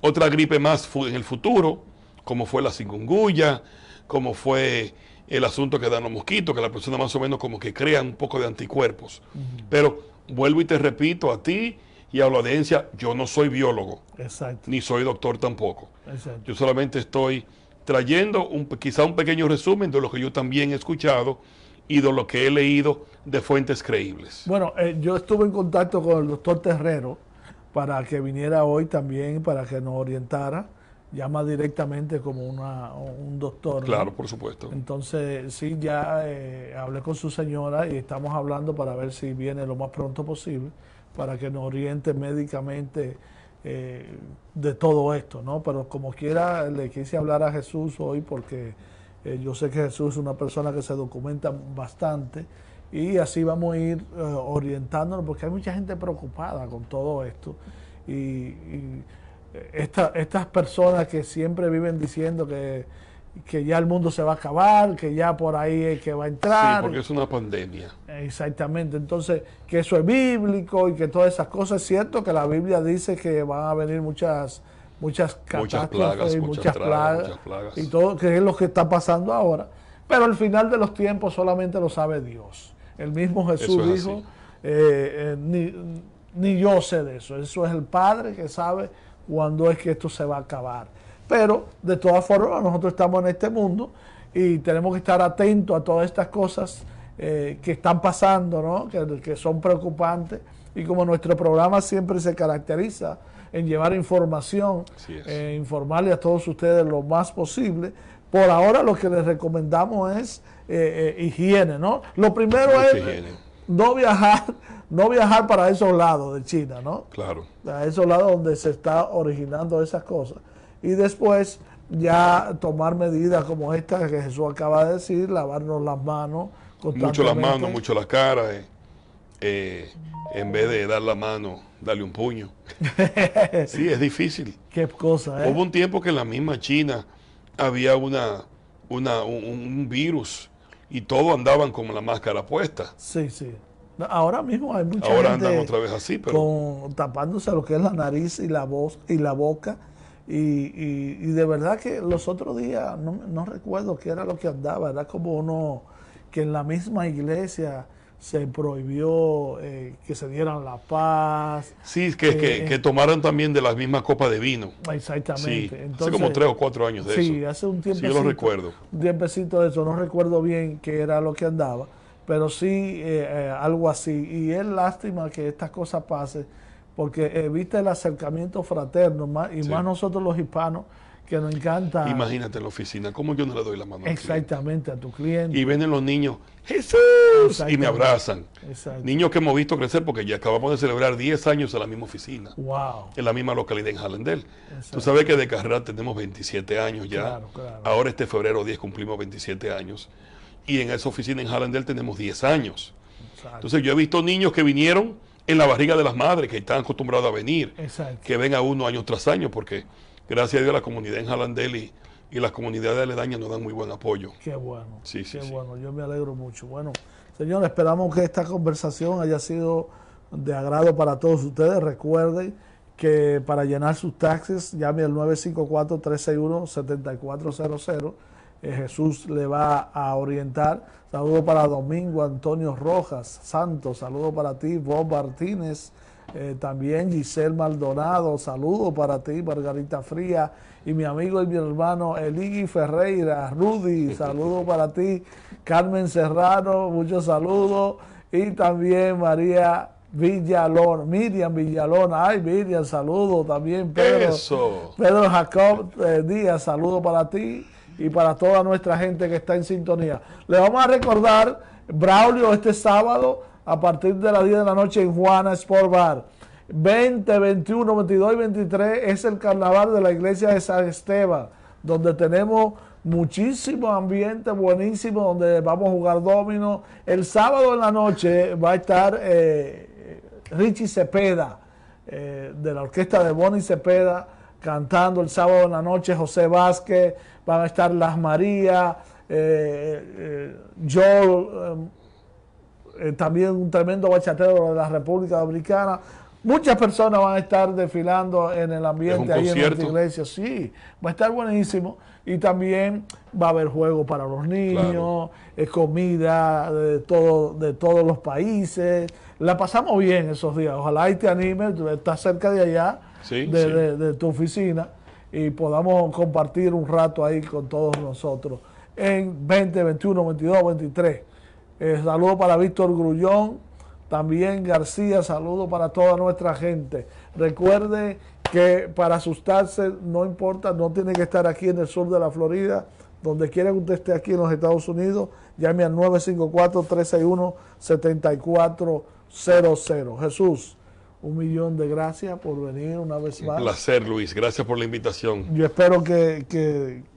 otra gripe más en el futuro, como fue la cingunguya, como fue el asunto que dan los mosquitos, que la persona más o menos como que crea un poco de anticuerpos. Pero vuelvo y te repito a ti y a la audiencia, yo no soy biólogo, Exacto. ni soy doctor tampoco. Yo solamente estoy trayendo un, quizá un pequeño resumen de lo que yo también he escuchado y de lo que he leído de fuentes creíbles. Bueno, eh, yo estuve en contacto con el doctor Terrero para que viniera hoy también, para que nos orientara, Llama directamente como una, un doctor. Claro, por supuesto. Entonces, sí, ya eh, hablé con su señora y estamos hablando para ver si viene lo más pronto posible, para que nos oriente médicamente de todo esto, ¿no? Pero como quiera, le quise hablar a Jesús hoy porque eh, yo sé que Jesús es una persona que se documenta bastante y así vamos a ir eh, orientándonos porque hay mucha gente preocupada con todo esto y, eh, estas personas que siempre viven diciendo que que ya el mundo se va a acabar, que ya por ahí es que va a entrar. Sí, porque es una pandemia. Exactamente, entonces que eso es bíblico y que todas esas cosas, es cierto que la Biblia dice que van a venir muchas muchas catástrofes plagas, y muchas, plagas, y todo que es lo que está pasando ahora, pero al final de los tiempos solamente lo sabe Dios. El mismo Jesús dijo, eh, eh, ni, ni yo sé de eso, eso es el Padre que sabe cuándo es que esto se va a acabar. Pero de todas formas, nosotros estamos en este mundo y tenemos que estar atentos a todas estas cosas eh, que están pasando, ¿no? que, son preocupantes. Y como nuestro programa siempre se caracteriza en llevar información, eh, informarle a todos ustedes lo más posible. Por ahora lo que les recomendamos es eh, higiene, ¿no? Lo primero es no viajar, no viajar para esos lados de China, ¿no? Claro. A esos lados donde se está originando esas cosas y después ya tomar medidas como esta que Jesús acaba de decir, lavarnos las manos. Mucho las manos, mucho las caras. Eh, eh, en vez de dar la mano, darle un puño. sí, es difícil. Qué cosa, ¿eh? Hubo un tiempo que en la misma China había una, un, virus y todos andaban con la máscara puesta. Sí, sí. Ahora mismo hay mucha Ahora andan otra vez así, pero... Con, tapándose lo que es la nariz y la voz y la boca y, y, de verdad que los otros días, no, no, recuerdo qué era lo que andaba, era como uno que en la misma iglesia se prohibió eh, que se dieran la paz. Sí, que, que, eh, tomaran también de las mismas copas de vino. Exactamente. hace como tres o cuatro años de eso. Sí, hace un tiempo. Sí, yo lo recuerdo. Un tiempecito de eso, no recuerdo bien qué era lo que andaba, pero sí eh, algo así. Y es lástima que estas cosas pasen porque evita el acercamiento fraterno, y más nosotros los hispanos, que nos encanta. Imagínate la oficina, ¿cómo yo no le doy la mano? Exactamente, a tu cliente. Y vienen los niños, Jesús, y me abrazan. Niños que hemos visto crecer porque ya acabamos de celebrar 10 años en la misma oficina. Wow. En la misma localidad en Hallandale. Tú sabes que de carrera tenemos 27 años ya. Claro, claro. Ahora este febrero 10 cumplimos 27 años. Y en esa oficina en Hallendel tenemos 10 años. Entonces yo he visto niños que vinieron en la barriga de las madres que están acostumbradas a venir, que ven a uno año tras año, porque gracias a Dios la comunidad en Jalandeli y las comunidades aledañas nos dan muy buen apoyo. Qué bueno. qué bueno. Yo me alegro mucho. Bueno, señor, esperamos que esta conversación haya sido de agrado para todos ustedes. Recuerden que para llenar sus taxes llame al 954-361-7400 eh, Jesús le va a orientar. Saludo para Domingo Antonio Rojas Santos, saludo para ti, Bob Martínez, eh, también Giselle Maldonado, saludo para ti, Margarita Fría, y mi amigo y mi hermano Eligi Ferreira, Rudy, saludo para ti, Carmen Serrano, muchos saludos, y también María Villalón, Miriam Villalón, ay Miriam, saludo también, Pedro, Pedro Jacob eh, Díaz, saludo para ti, y para toda nuestra gente que está en sintonía. Le vamos a recordar Braulio este sábado a partir de las 10 de la noche en Juana Sport Bar. 20, 21, 22 y 23 es el carnaval de la iglesia de San Esteban, donde tenemos muchísimo ambiente buenísimo, donde vamos a jugar domino. El sábado en la noche va a estar eh, Richie Cepeda, eh, de la orquesta de Bonnie Cepeda, cantando el sábado en la noche, José Vázquez, van a estar las María, eh, eh Joel, eh, eh, también un tremendo bachatero de la República Dominicana. Muchas personas van a estar desfilando en el ambiente ahí en la iglesia. Sí, va a estar buenísimo. Y también va a haber juegos para los niños, comida de, todo, de todos los países. La pasamos bien esos días. Ojalá y te anime, estás cerca de allá, de tu oficina y podamos compartir un rato ahí con todos nosotros en 2021 21, 22, 23. saludo para Víctor Grullón, también García, saludo para toda nuestra gente. Recuerde que para asustarse no importa, no tiene que estar aquí en el sur de la Florida, donde quiera que usted esté aquí en los Estados Unidos, llame al 954-361-7400. Jesús un millón de gracias por venir una vez más. Un placer, Luis. Gracias por la invitación. Yo espero que,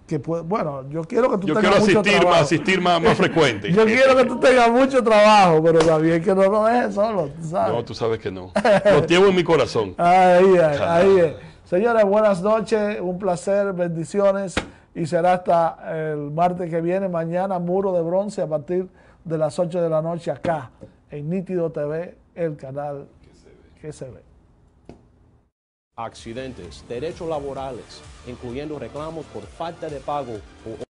que, bueno, yo quiero que tú tengas mucho asistir, Yo quiero asistir más, más frecuente. yo quiero que tú tengas mucho trabajo, pero también que no lo dejes solo, sabes? No, tú sabes que no. lo llevo en mi corazón. Ahí es, ahí es. Señores, buenas noches, un placer, bendiciones y será hasta el martes que viene, mañana, Muro de Bronce a partir de las 8 de la noche acá en Nítido TV, el canal Accidentes, derechos laborales, incluyendo reclamos por falta de pago o